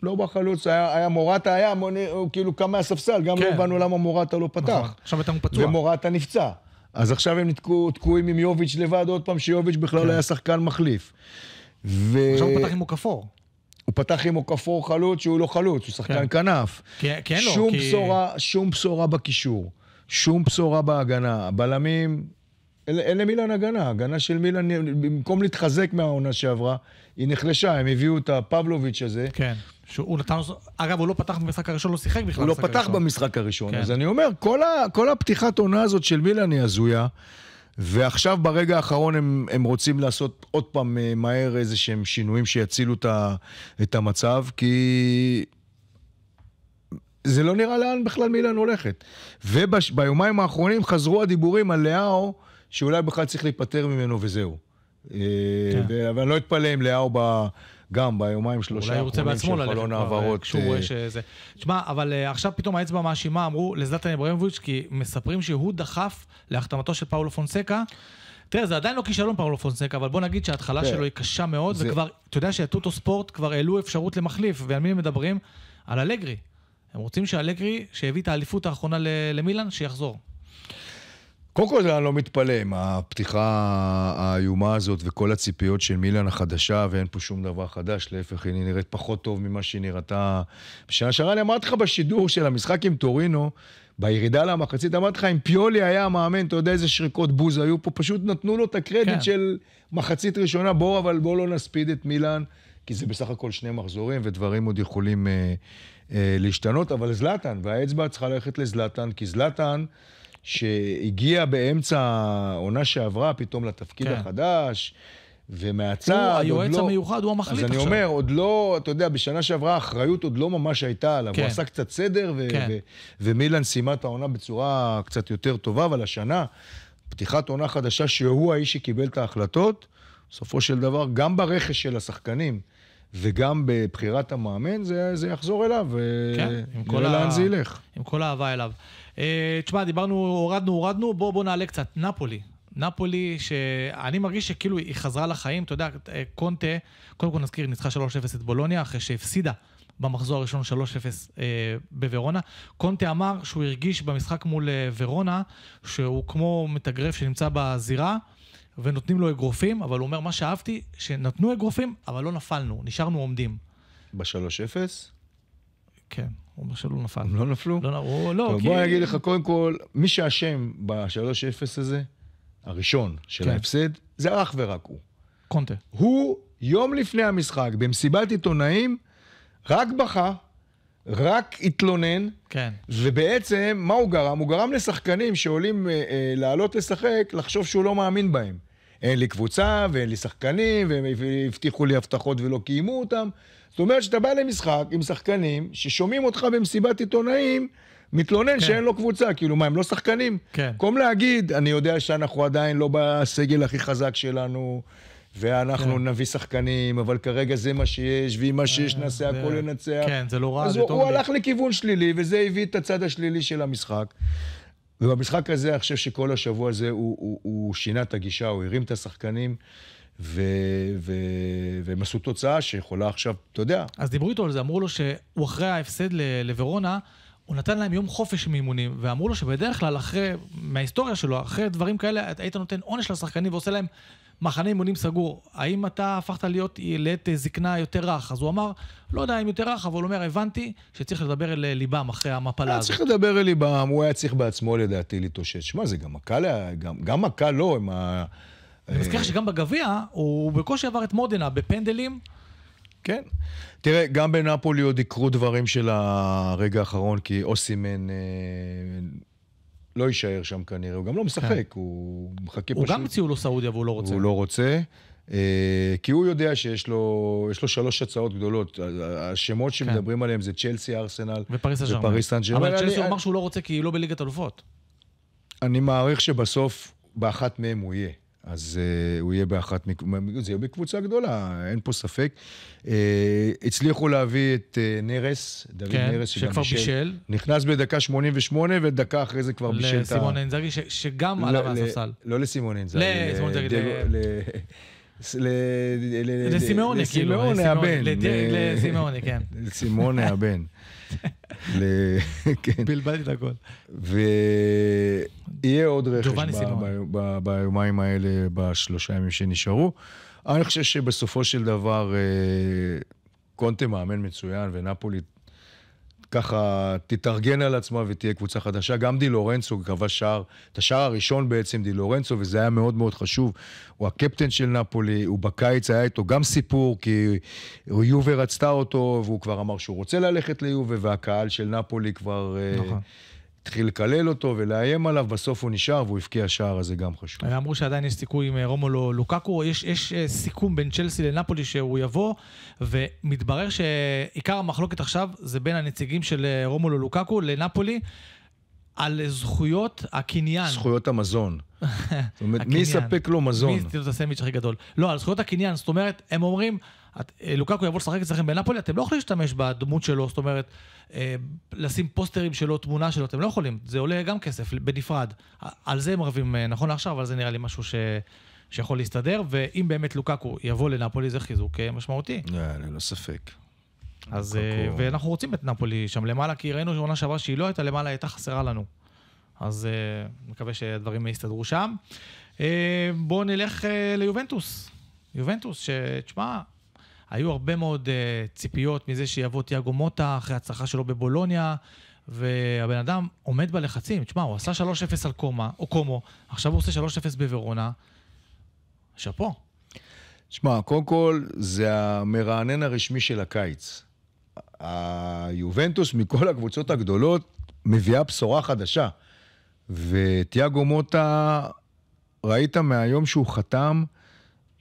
לא בחלוץ, היה, היה מורטה, היה מוני, הוא כאילו קם מהספסל, גם לא כן. לא הבנו למה מורטה לא פתח. נכון, עכשיו אתה פצוע. ומורטה נפצע. אז עכשיו הם נתקו, תקועים עם יוביץ' לבד, עוד פעם שיוביץ' בכלל כן. לא היה שחקן מחליף. ו... עכשיו הוא פתח עם מוקפור. הוא פתח עם אוקפור חלוץ שהוא לא חלוץ, הוא שחקן כן. כנף. כן, כן שום לא, שום כי... בשורה, שום בשורה בקישור, שום בשורה בהגנה. הבלמים, אין, אין למילן הגנה. הגנה של מילן, במקום להתחזק מהעונה שעברה, היא נחלשה, הם הביאו את הפבלוביץ' הזה. כן. שהוא נתן אגב, הוא לא פתח במשחק הראשון, לא שיחק בכלל במשחק הראשון. הוא לא פתח הראשון. במשחק הראשון. כן. אז אני אומר, כל, ה, כל הפתיחת עונה הזאת של מילן היא הזויה. ועכשיו ברגע האחרון הם, הם רוצים לעשות עוד פעם אה, מהר איזה שהם שינויים שיצילו את, ה, את המצב, כי זה לא נראה לאן בכלל מילן הולכת. וביומיים ובש... האחרונים חזרו הדיבורים על לאהו, שאולי בכלל צריך להיפטר ממנו וזהו. אה, כן. ואני לא אתפלא אם לאהו ב... בא... גם ביומיים שלושה האחרונים של חלון העברות. אולי הוא רוצה בעצמו ללכת כבר, אה, כשהוא אה, רואה שזה... תשמע, אבל אה, עכשיו פתאום האצבע המאשימה אמרו לזלטן אברמוביץ', כי מספרים שהוא דחף להחתמתו של פאולו פונסקה. תראה, זה עדיין לא כישלון פאולו פונסקה, אבל בוא נגיד שההתחלה כן. שלו היא קשה מאוד, וכבר, אתה יודע שטוטו ספורט כבר העלו אפשרות למחליף, ועל מי הם מדברים? על אלגרי. הם רוצים שאלגרי, שהביא את האליפות האחרונה למילן, שיחזור. קודם כל אני לא מתפלא עם הפתיחה האיומה הזאת וכל הציפיות של מילן החדשה, ואין פה שום דבר חדש, להפך, היא נראית פחות טוב ממה שהיא נראתה. בשנה שעברה אני אמרתי לך בשידור של המשחק עם טורינו, בירידה למחצית, אמרתי לך, אם פיולי היה המאמן, אתה יודע איזה שריקות בוז היו פה, פשוט נתנו לו את הקרדיט כן. של מחצית ראשונה, בואו, אבל בואו לא נספיד את מילן, כי זה בסך הכל שני מחזורים ודברים עוד יכולים אה, אה, להשתנות, אבל זלאטן, והאצבע צריכה ללכת לזלאטן, כי זלאטן... שהגיע באמצע העונה שעברה פתאום לתפקיד כן. החדש. ומהצד, הוא היועץ לא, המיוחד, הוא המחליט עכשיו. אז אני אומר, עוד לא, אתה יודע, בשנה שעברה האחריות עוד לא ממש הייתה עליו. כן. הוא עשה קצת סדר, ו- כן. ו- ומילן סיימה את העונה בצורה קצת יותר טובה, אבל השנה, פתיחת עונה חדשה שהוא האיש שקיבל את ההחלטות, בסופו של דבר, גם ברכש של השחקנים וגם בבחירת המאמן, זה, זה יחזור אליו, כן, ולאן אה, ה... זה ילך. עם כל האהבה אליו. אה, תשמע, דיברנו, הורדנו, הורדנו, בואו בוא נעלה קצת. נפולי. נפולי, שאני מרגיש שכאילו היא חזרה לחיים, אתה יודע, אה, קונטה, קודם כל נזכיר, ניצחה 3-0 את בולוניה, אחרי שהפסידה במחזור הראשון 3-0 אה, בוורונה. קונטה אמר שהוא הרגיש במשחק מול אה, ורונה, שהוא כמו מתאגרף שנמצא בזירה, ונותנים לו אגרופים, אבל הוא אומר, מה שאהבתי, שנתנו אגרופים, אבל לא נפלנו, נשארנו עומדים. ב-3-0? כן. הוא אומר שלא נפל. הם לא נפלו? לא, הוא, לא, כי... בוא אני אגיד לך, קודם כל, מי שאשם ב-3-0 הזה, הראשון של כן. ההפסד, זה אך ורק הוא. קונטה. הוא, יום לפני המשחק, במסיבת עיתונאים, רק בכה, רק התלונן, כן. ובעצם, מה הוא גרם? הוא גרם לשחקנים שעולים אה, אה, לעלות לשחק, לחשוב שהוא לא מאמין בהם. אין לי קבוצה, ואין לי שחקנים, והם הבטיחו לי הבטחות ולא קיימו אותם. זאת אומרת שאתה בא למשחק עם שחקנים ששומעים אותך במסיבת עיתונאים, מתלונן כן. שאין לו קבוצה, כאילו מה, הם לא שחקנים? כן. במקום להגיד, אני יודע שאנחנו עדיין לא בסגל הכי חזק שלנו, ואנחנו כן. נביא שחקנים, אבל כרגע זה מה שיש, ועם מה שיש אה, נעשה זה... הכל לנצח. כן, זה לא רע, זה טוב. אז הוא לי. הלך לכיוון שלילי, וזה הביא את הצד השלילי של המשחק. ובמשחק הזה, אני חושב שכל השבוע הזה הוא, הוא, הוא שינה את הגישה, הוא הרים את השחקנים. ו- ו- והם עשו תוצאה שיכולה עכשיו, אתה יודע. אז דיברו איתו על זה, אמרו לו שהוא אחרי ההפסד לוורונה, הוא נתן להם יום חופש מאימונים, ואמרו לו שבדרך כלל אחרי, מההיסטוריה שלו, אחרי דברים כאלה, היית נותן עונש לשחקנים ועושה להם מחנה אימונים סגור. האם אתה הפכת להיות לעת זקנה יותר רך? אז הוא אמר, לא יודע אם יותר רך, אבל הוא אומר, הבנתי שצריך לדבר אל ליבם אחרי המפלה אה, הזאת. צריך לדבר אל ליבם, הוא היה צריך בעצמו לדעתי להתאושש. שמע, זה גם מכה, גם, גם מכה לא, עם ה... אני מזכיר לך שגם בגביע, הוא בקושי עבר את מודנה בפנדלים. כן. תראה, גם בנפולי עוד יקרו דברים של הרגע האחרון, כי אוסימן אה, לא יישאר שם כנראה, הוא גם לא משחק, כן. הוא מחכה הוא פשוט... הוא גם הציעו לו סעודיה והוא לא רוצה. הוא לא רוצה. אה, כי הוא יודע שיש לו, לו שלוש הצעות גדולות. השמות כן. שמדברים כן. עליהם זה צ'לסי, ארסנל ופריס סן ג'רמן. אבל צ'לסי הוא אמר שהוא לא רוצה כי היא לא בליגת אלופות. אני מעריך שבסוף באחת מהם הוא יהיה. אז uh, הוא יהיה באחת, זה יהיה בקבוצה גדולה, אין פה ספק. Uh, הצליחו להביא את uh, נרס, דוד כן, נרס, שכבר בישל. בישל. נכנס בדקה 88, ודקה אחרי זה כבר בישל את ה... לסימון אינזאגי, שגם לא, עלה מהספסל. לא לסימון אינזאגי. לסימון אינזאגי. לסימאונה, כאילו. אה, לסימאונה כן. הבן. לסימאונה, כן. לסימאונה הבן. בלבלתי את הכל. ויהיה עוד רכש ביומיים האלה, בשלושה ימים שנשארו. אני חושב שבסופו של דבר אה, קונטה מאמן מצוין, ונפולי ככה תתארגן על עצמה ותהיה קבוצה חדשה. גם די לורנצו כבש שער, את השער הראשון בעצם די לורנצו, וזה היה מאוד מאוד חשוב. הוא הקפטן של נפולי, הוא בקיץ היה איתו גם סיפור, כי יובה רצתה אותו, והוא כבר אמר שהוא רוצה ללכת ליובה, והקהל של נפולי כבר... אה, נכון. התחיל לקלל אותו ולאיים עליו, בסוף הוא נשאר והוא הבקיע שער, אז זה גם חשוב. הם אמרו שעדיין יש סיכוי עם אה, רומולו לוקקו, יש, יש אה, סיכום בין צ'לסי לנפולי שהוא יבוא, ומתברר שעיקר המחלוקת עכשיו זה בין הנציגים של אה, רומולו לוקקו לנפולי. על זכויות הקניין. זכויות המזון. זאת אומרת, מי יספק לו מזון? מי יספק לו את הסנדוויץ' הכי גדול. לא, על זכויות הקניין, זאת אומרת, הם אומרים, את, אה, לוקקו יבוא לשחק אצלכם בנפולי, אתם לא יכולים להשתמש בדמות שלו, זאת אומרת, אה, לשים פוסטרים שלו, תמונה שלו, אתם לא יכולים, זה עולה גם כסף, בנפרד. על זה הם רבים אה, נכון לעכשיו, אבל זה נראה לי משהו ש... שיכול להסתדר, ואם באמת לוקקו יבוא לנפולי, זה חיזוק אה, משמעותי. ללא ספק. אז, לוקקו... ואנחנו רוצים את נפולי שם למעלה, כי ראינו שעונה שעברה שהיא לא הייתה למעלה, הייתה חסרה לנו. אז אה, מקווה שהדברים יסתדרו שם. אה, בואו נלך אה, ליובנטוס. יובנטוס, שתשמע, היו הרבה מאוד uh, ציפיות מזה שיבוא תיאגו מוטה אחרי ההצלחה שלו בבולוניה, והבן אדם עומד בלחצים. תשמע, הוא עשה 3-0 על קומה, או קומו, עכשיו הוא עושה 3-0 בוורונה. שאפו. תשמע, קודם כל, זה המרענן הרשמי של הקיץ. היובנטוס מכל הקבוצות הגדולות מביאה בשורה חדשה. ותיאגו מוטה, ראית מהיום שהוא חתם,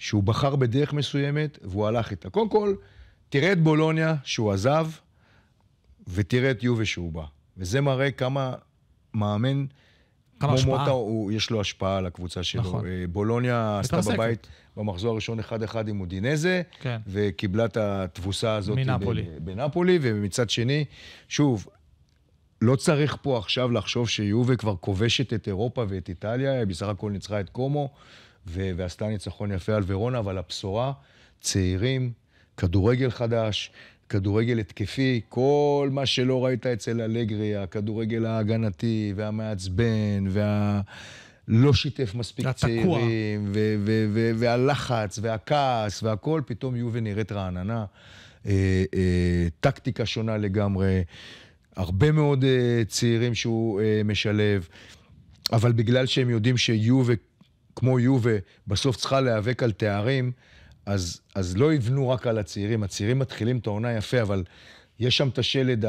שהוא בחר בדרך מסוימת והוא הלך איתה. קודם כל, תראה את בולוניה שהוא עזב, ותראה את יובה שהוא בא. וזה מראה כמה מאמן... כמה השפעה. מוטה, הוא, יש לו השפעה על הקבוצה שלו. נכון. אה, בולוניה עשתה בבית במחזור הראשון 1-1 עם מודינזה, כן. וקיבלה את התבוסה הזאת מנפולי. בנפולי, ומצד שני, שוב, לא צריך פה עכשיו לחשוב שיובה כבר כובשת את אירופה ואת איטליה, היא בסך הכל ניצחה את קומו, ו- ועשתה ניצחון יפה על ורונה, אבל הבשורה, צעירים, כדורגל חדש, כדורגל התקפי, כל מה שלא ראית אצל אלגרי, הכדורגל ההגנתי והמעצבן, וה... לא שיתף מספיק התקוע. צעירים, ו- ו- ו- והלחץ והכעס והכל, פתאום יהיו ונראית רעננה. אה, אה, טקטיקה שונה לגמרי, הרבה מאוד אה, צעירים שהוא אה, משלב, אבל בגלל שהם יודעים שיובל כמו יובה, בסוף צריכה להיאבק על תארים, אז, אז לא יבנו רק על הצעירים. הצעירים מתחילים את העונה יפה, אבל יש שם את השלד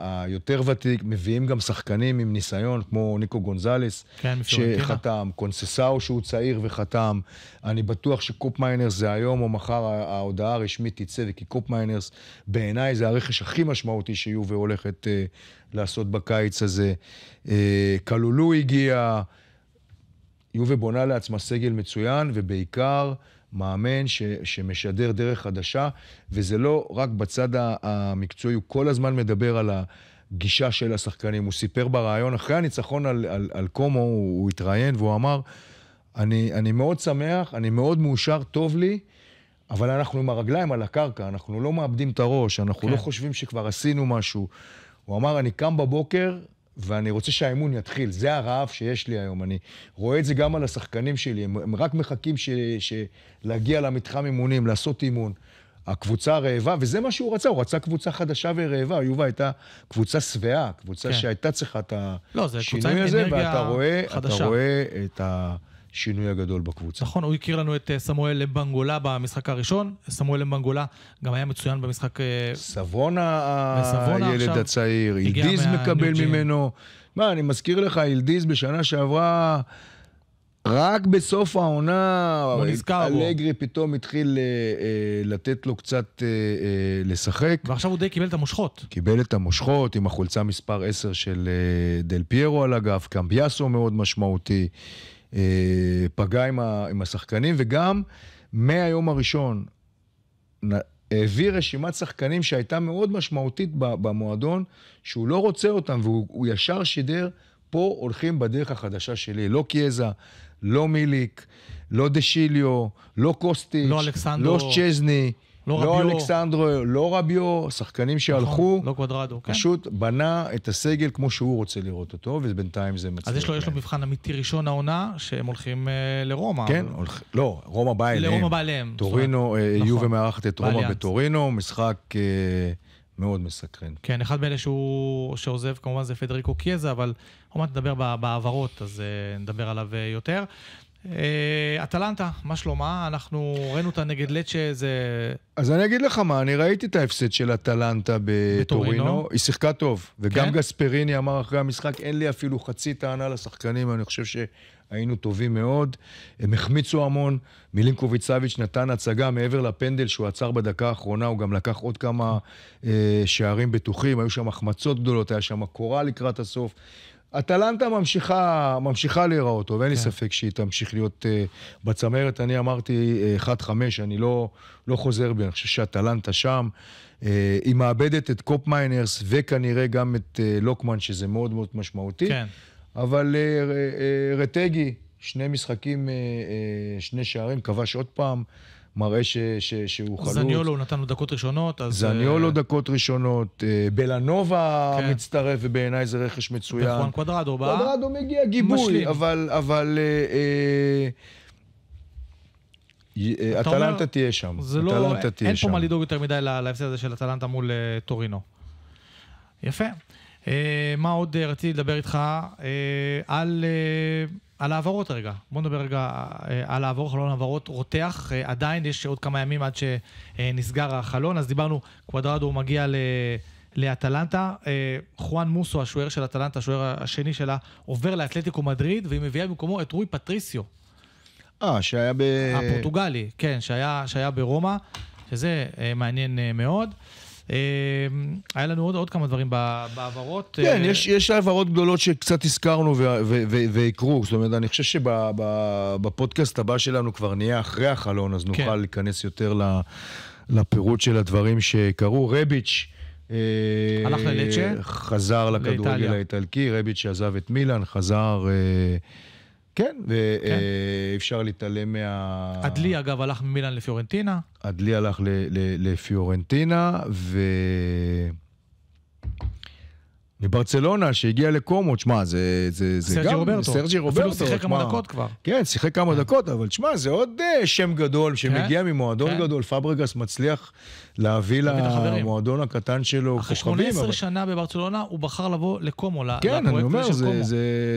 היותר ותיק, מביאים גם שחקנים עם ניסיון, כמו ניקו גונזלס, כן, שחתם, קונססאו שהוא צעיר וחתם. אני בטוח שקופמיינרס זה היום או מחר ההודעה הרשמית תצא, וכי קופמיינרס בעיניי זה הרכש הכי משמעותי שיובה הולכת אה, לעשות בקיץ הזה. אה, קלולו הגיע, יובה בונה לעצמה סגל מצוין, ובעיקר מאמן ש, שמשדר דרך חדשה, וזה לא רק בצד המקצועי, הוא כל הזמן מדבר על הגישה של השחקנים. הוא סיפר בריאיון, אחרי הניצחון על, על, על קומו, הוא, הוא התראיין והוא אמר, אני, אני מאוד שמח, אני מאוד מאושר, טוב לי, אבל אנחנו עם הרגליים על הקרקע, אנחנו לא מאבדים את הראש, אנחנו לא כן. לא חושבים שכבר עשינו משהו. הוא אמר, אני קם בבוקר, ואני רוצה שהאמון יתחיל. זה הרעב שיש לי היום. אני רואה את זה גם על השחקנים שלי, הם, הם רק מחכים ש, ש, להגיע למתחם אימונים, לעשות אימון. הקבוצה הרעבה, וזה מה שהוא רצה, הוא רצה קבוצה חדשה ורעבה. יובה הייתה קבוצה שבעה, קבוצה כן. שהייתה צריכה את לא, השינוי לא, הזה, ואתה רואה, חדשה. אתה רואה את ה... השינוי הגדול בקבוצה. נכון, הוא הכיר לנו את אה, סמואל אמבנגולה במשחק הראשון. סמואל אמבנגולה גם היה מצוין במשחק... אה, סבונה, סבונה הילד הצעיר, אילדיז מקבל ממנו. מה, אני מזכיר לך, אילדיז בשנה שעברה... רק בסוף העונה, לא אה, אלגרי פתאום התחיל אה, אה, לתת לו קצת אה, לשחק. ועכשיו הוא די קיבל את המושכות. קיבל את המושכות עם החולצה מספר 10 של דל פיירו על הגב, קמביאסו מאוד משמעותי. אה, פגע עם, ה, עם השחקנים, וגם מהיום הראשון העביר רשימת שחקנים שהייתה מאוד משמעותית במועדון, שהוא לא רוצה אותם, והוא ישר שידר, פה הולכים בדרך החדשה שלי. לא קיאזה, לא מיליק, לא דשיליו, לא קוסטיץ', לא, לא צ'זני. לא, לא אלכסנדרו, לא רביו, שחקנים נכון, שהלכו, לא קוודרדו, כן. פשוט בנה את הסגל כמו שהוא רוצה לראות אותו, ובינתיים זה מצליח. אז יש לו, יש לו מבחן אמיתי ראשון העונה, שהם הולכים אה, לרומא. כן, הולכ... לא, רומא באה אליהם. לרומא באה אליהם. טורינו, אה, נכון. יובה את רומא בטורינו, משחק... אה, מאוד מסקרן. כן, אחד מאלה שהוא, שעוזב כמובן זה פדריקו קיאזה, אבל עוד מעט נדבר בהעברות, אז uh, נדבר עליו אה, יותר. אה, אטלנטה, מה שלומה? אנחנו ראינו אותה נגד לצ'ה, זה... אז אני אגיד לך מה, אני ראיתי את ההפסד של אטלנטה בטורינו. היא שיחקה טוב, וגם כן? גספריני אמר אחרי המשחק, אין לי אפילו חצי טענה לשחקנים, אני חושב שהיינו טובים מאוד. הם החמיצו המון, מילינקוביץ סביץ' נתן הצגה מעבר לפנדל שהוא עצר בדקה האחרונה, הוא גם לקח עוד כמה אה, שערים בטוחים, היו שם החמצות גדולות, היה שם קורה לקראת הסוף. אטלנטה ממשיכה, ממשיכה להיראות טוב, אין לי כן. ספק שהיא תמשיך להיות uh, בצמרת. אני אמרתי uh, אה, 1-5, אני לא, לא חוזר בי, אני חושב שאטלנטה שם. Uh, היא מאבדת את קופ מיינרס וכנראה גם את uh, לוקמן, שזה מאוד מאוד משמעותי. כן. אבל uh, uh, רטגי, שני משחקים, uh, uh, שני שערים, כבש עוד פעם. מראה ש, ש, שהוא חלוץ. זניולו נתן לו דקות ראשונות, אז... זניולו אה, דקות ראשונות, אה, בלנובה כן. מצטרף, ובעיניי זה רכש מצוין. נכון, קוודרדו בא. קוודרדו מגיע גיבוי, משלים. אבל... אבל אה, אטלנטה תהיה שם. לא- אטלנטה תהיה שם. אין פה מה לדאוג יותר מדי להפסד הזה של אטלנטה מול טורינו. יפה. מה עוד רציתי לדבר איתך? על... על העברות רגע. בואו נדבר רגע אה, על העבור, חלון העברות רותח. אה, עדיין יש עוד כמה ימים עד שנסגר החלון, אז דיברנו, קוודרדו מגיע ל... לאטלנטה, אה, חואן מוסו, השוער של אטלנטה, השוער השני שלה, עובר לאתלטיקו מדריד, והיא מביאה במקומו את רוי פטריסיו. אה, שהיה ב... הפורטוגלי, כן, שהיה, שהיה ברומא, שזה מעניין מאוד. אמ, היה לנו עוד, עוד כמה דברים בהעברות. כן, אה, יש, יש העברות גדולות שקצת הזכרנו ויקרו. זאת אומרת, אני חושב שבפודקאסט הבא שלנו כבר נהיה אחרי החלון, אז נוכל כן. להיכנס יותר לפירוט של הדברים שקרו. רביץ', אה, הלך ללצ'ה? חזר לכדורגל האיטלקי, רביץ' עזב את מילאן, חזר... אה, כן, ואפשר כן. אה, להתעלם מה... אדלי, אגב, הלך ממילאן לפיורנטינה. אדלי הלך לפיורנטינה, ו... מברצלונה שהגיע לקומו, תשמע, זה, זה, זה סרג'י גם... רוברטו. סרג'י רוברטו. אפילו שיחק כמה דקות כבר. כן, שיחק כמה כן. דקות, אבל תשמע, זה עוד אה, שם גדול שמגיע כן. ממועדון כן. גדול. פברגס מצליח להביא למועדון הקטן שלו כוכבים. אחרי 18 אבל... שנה בברצלונה, הוא בחר לבוא לקומו, לפרויקט של קומו. כן, אני אומר,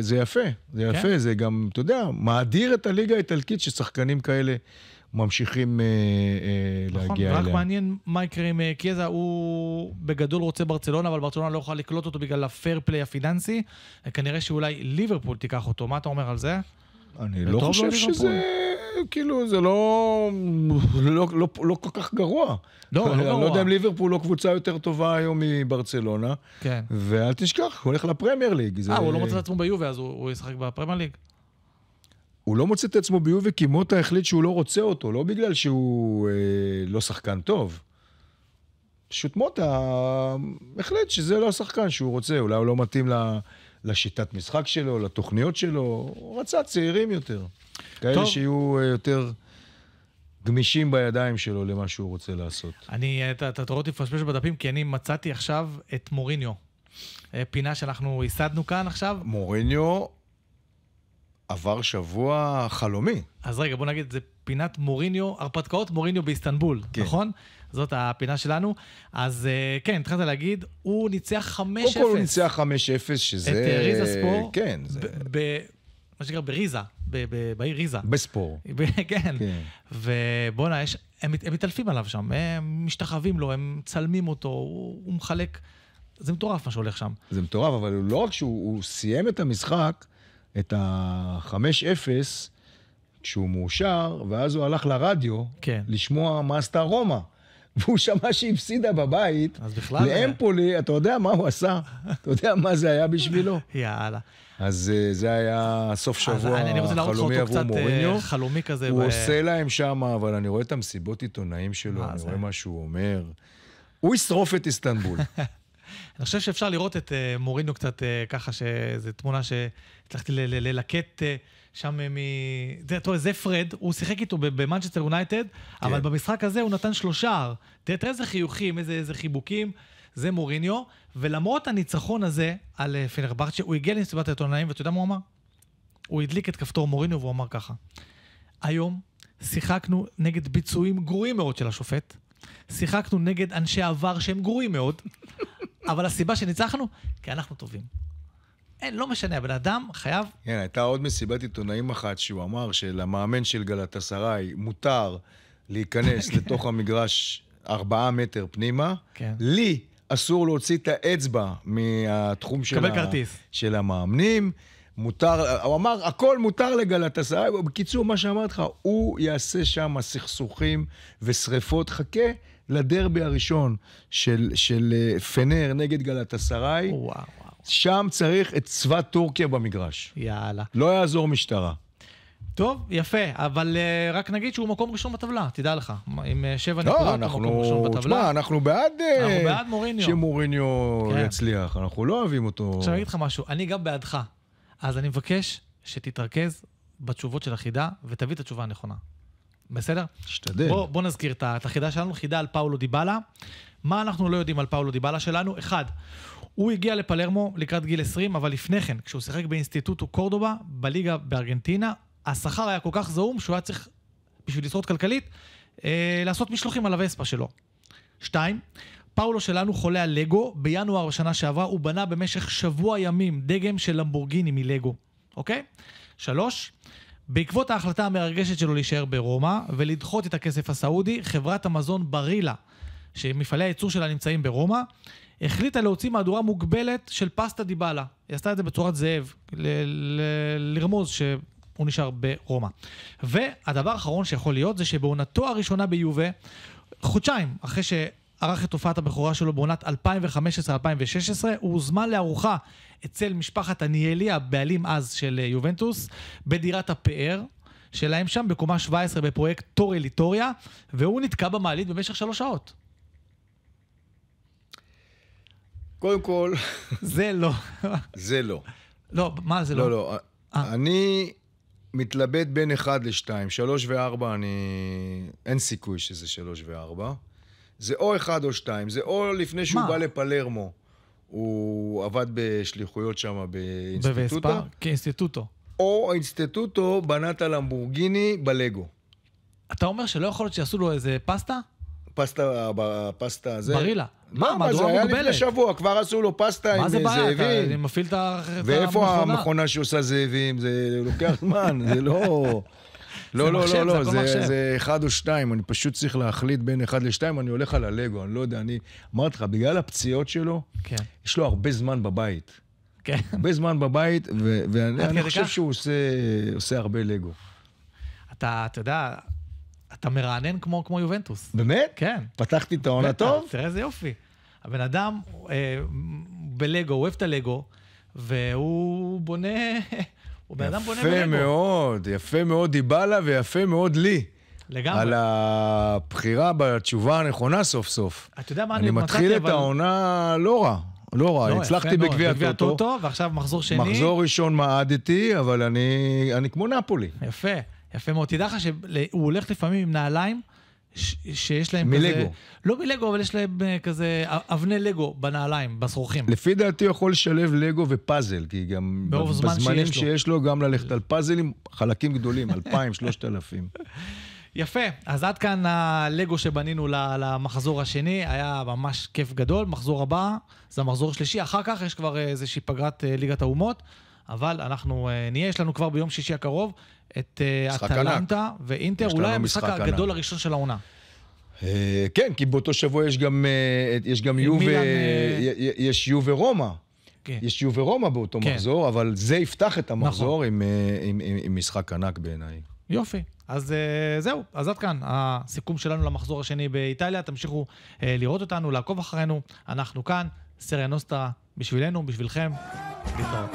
זה יפה. זה יפה, זה גם, אתה יודע, מאדיר את הליגה האיטלקית ששחקנים כאלה... ממשיכים אה, אה, נכון, להגיע אליה. נכון, רק מעניין מה יקרה עם אה, קיאזה, הוא בגדול רוצה ברצלונה, אבל ברצלונה לא יכולה לקלוט אותו בגלל הפייר פליי הפיננסי. כנראה שאולי ליברפול תיקח אותו, מה אתה אומר על זה? אני לא חושב לא שזה, כאילו, זה לא, לא, לא, לא כל כך גרוע. לא, לא גרוע. אני לא יודע אם ליברפול לא קבוצה יותר טובה היום מברצלונה. כן. ואל תשכח, הוא הולך לפרמייר ליג. אה, זה... הוא לא מוצא את עצמו ביובה, אז הוא, הוא ישחק בפרמייר ליג? הוא לא מוצא את עצמו ביובי כי מוטה החליט שהוא לא רוצה אותו, לא בגלל שהוא אה, לא שחקן טוב. פשוט מוטה החליט שזה לא השחקן שהוא רוצה, אולי הוא לא מתאים ל... לשיטת משחק שלו, לתוכניות שלו, הוא רצה צעירים יותר. טוב. כאלה שיהיו אה, יותר... גמישים בידיים שלו למה שהוא רוצה לעשות. אני, אתה, רואה אותי מפשפש בדפים, כי אני מצאתי עכשיו את מוריניו. אה, פינה שאנחנו ייסדנו כאן עכשיו. מוריניו עבר שבוע חלומי. אז רגע, בוא נגיד, זה פינת מוריניו, הרפתקאות מוריניו באיסטנבול, כן. נכון? זאת הפינה שלנו. אז אה, כן, התחלת להגיד, הוא ניצח 5-0. קודם כל הוא ניצח 5-0, שזה... את אה, ריזה ספור. כן. זה... ב- מה שנקרא בריזה, בעיר ריזה. בספור. כן. כן. ובואנה, יש... הם, הם מתעלפים עליו שם, הם משתחווים לו, הם מצלמים אותו, הוא, הוא מחלק... זה מטורף מה שהולך שם. זה מטורף, אבל לא רק שהוא סיים את המשחק, את ה-5-0 כשהוא מאושר, ואז הוא הלך לרדיו כן. לשמוע מה עשתה רומא. והוא שמע שהיא הפסידה בבית, לאמפולי, היה. אתה יודע מה הוא עשה? אתה יודע מה זה היה בשבילו? יאללה. אז אה, זה היה סוף שבוע חלומי עבור אה, מוריניו. חלומי כזה. הוא ב... עושה להם שם, אבל אני רואה את המסיבות עיתונאים שלו, אני זה? רואה מה שהוא אומר. הוא ישרוף את איסטנבול. אני חושב שאפשר לראות את אה, מורינו קצת אה, ככה, שזו תמונה שהצלחתי ללקט אה, שם מ... אתה תראה, זה פרד, הוא שיחק איתו במנצ'סטר יונייטד, אבל כן. במשחק הזה הוא נתן שלושה תראה, תראה איזה חיוכים, איזה, חיבוקים. זה מוריניו, ולמרות הניצחון הזה על פינרבכצ'ה, הוא הגיע למסיבת העיתונאים, ואתה יודע מה הוא אמר? הוא הדליק את כפתור מוריניו והוא אמר ככה: היום שיחקנו נגד ביצועים גרועים מאוד של השופט, שיחקנו נגד אנשי עבר שהם גרועים מאוד, אבל הסיבה שניצחנו, כי אנחנו טובים. אין, לא משנה, הבן אדם חייב... כן, הייתה עוד מסיבת עיתונאים אחת שהוא אמר שלמאמן של גלת גלטסריי מותר להיכנס לתוך המגרש ארבעה מטר פנימה. כן. לי אסור להוציא את האצבע מהתחום של, ה... כרטיס. של המאמנים. מותר, הוא אמר, הכל מותר לגלת לגלטסריי. בקיצור, מה שאמרתי לך, הוא יעשה שם סכסוכים ושריפות. חכה לדרבי הראשון של, של אה, פנר נגד גלת וואו, שם צריך את צבא טורקיה במגרש. יאללה. לא יעזור משטרה. טוב, יפה, אבל uh, רק נגיד שהוא מקום ראשון בטבלה, תדע לך. עם uh, שבע לא, נקודות, הוא מקום ראשון בטבלה. תשמע, אנחנו בעד... Uh, אנחנו בעד מוריניו. שמוריניו כן. יצליח, אנחנו לא אוהבים אותו. עכשיו אני אגיד לך משהו, אני גם בעדך. אז אני מבקש שתתרכז בתשובות של החידה ותביא את התשובה הנכונה. בסדר? תשתדל. בוא, בוא נזכיר את החידה שלנו, חידה על פאולו דיבאלה. מה אנחנו לא יודעים על פאולו דיבאלה שלנו? אחד, הוא הגיע לפלרמו לקראת גיל 20, אבל לפני כן, כשהוא שיחק באינסטיטוטו קורדובה, בליגה בארגנטינה, השכר היה כל כך זעום שהוא היה צריך, בשביל לשרוד כלכלית, אה, לעשות משלוחים על הווספה שלו. שתיים, פאולו שלנו חולה על לגו, בינואר בשנה שעברה הוא בנה במשך שבוע ימים דגם של למבורגיני מלגו, אוקיי? שלוש, בעקבות ההחלטה המרגשת שלו להישאר ברומא ולדחות את הכסף הסעודי, חברת המזון ברילה, שמפעלי הייצור שלה נמצאים ברומא, החליטה להוציא מהדורה מוגבלת של פסטה דיבלה. היא עשתה את זה בצורת זאב, ל- ל- לרמוז שהוא נשאר ברומא. והדבר האחרון שיכול להיות זה שבעונתו הראשונה ביובה, חודשיים אחרי ערך את הופעת הבכורה שלו בעונת 2015-2016. הוא הוזמן לארוחה אצל משפחת עניאלי, הבעלים אז של אה, יובנטוס, בדירת הפאר. שלהם שם בקומה 17 בפרויקט טורי ליטוריה, והוא נתקע במעלית במשך שלוש שעות. קודם כל... זה לא. זה לא. לא, מה זה לא? לא, לא. אה. אני מתלבט בין 1 ל-2. 3 ו-4 אני... אין סיכוי שזה 3 ו-4. זה או אחד או שתיים, זה או לפני שהוא מה? בא לפלרמו. הוא עבד בשליחויות שם באינסטיטוטו. כאינסטיטוטו. או האינסטיטוטו בנה את הלמבורגיני בלגו. אתה אומר שלא יכול להיות שיעשו לו איזה פסטה? פסטה, פסטה זה... ברילה. מה, לא, מה זה היה מוגבלת. לפני שבוע, כבר עשו לו פסטה עם זאבים. מה זה בעיה? אתה מפעיל את המכונה. ואיפה המכונה שעושה זאבים? זה לוקח זמן, זה לא... לא, לא, לא, לא, זה, זה, אחד או שתיים, אני פשוט צריך להחליט בין אחד לשתיים, אני הולך על הלגו, אני לא יודע, אני... אמרתי לך, בגלל הפציעות שלו, כן. יש לו הרבה זמן בבית. כן. הרבה זמן בבית, ו- ואני חושב כך? שהוא עושה, עושה הרבה לגו. אתה, אתה יודע, אתה מרענן כמו, כמו יובנטוס. באמת? כן. פתחתי את העונה טוב? תראה איזה יופי. הבן אדם אה, בלגו, הוא אוהב את הלגו, והוא בונה... הוא בן אדם בונה בלגו. יפה מאוד, יפה מאוד דיבלה ויפה מאוד לי. לגמרי. על הבחירה בתשובה הנכונה סוף סוף. אתה יודע מה אני מצאתי, אבל... אני מתחיל את העונה לא רע. לא רע, לא, הצלחתי בגביע הטוטו. ועכשיו מחזור שני. מחזור ראשון מעדתי, אבל אני, אני כמו נפולי. יפה, יפה מאוד. תדע לך שהוא הולך לפעמים עם נעליים שיש להם מלגו. כזה... מלגו. לא מלגו, אבל יש להם אה, כזה אבני לגו בנעליים, בשרוכים. לפי דעתי הוא יכול לשלב לגו ופאזל, כי גם ברוב בזמנים שיש לו. שיש לו, גם ללכת על פאזלים, חלקים גדולים, 2,000, 3,000. יפה, אז עד כאן הלגו שבנינו למחזור השני, היה ממש כיף גדול. מחזור הבא, זה המחזור השלישי, אחר כך יש כבר אה, איזושהי פגרת אה, ליגת האומות. אבל אנחנו אה, נהיה, יש לנו כבר ביום שישי הקרוב את אה, אטלנטה ואינטר, אולי המשחק הגדול הראשון של העונה. אה, כן, כי באותו שבוע יש גם, יש גם יו, מילן... יש יו ורומא. כן. יש יו ורומא באותו כן. מחזור, אבל זה יפתח את נכון. המחזור נכון. עם, עם, עם, עם משחק ענק בעיניי. יופי. אז זהו, אז עד כאן הסיכום שלנו למחזור השני באיטליה. תמשיכו לראות אותנו, לעקוב אחרינו. אנחנו כאן, סריה נוסטרה, בשבילנו, בשבילכם. guitar.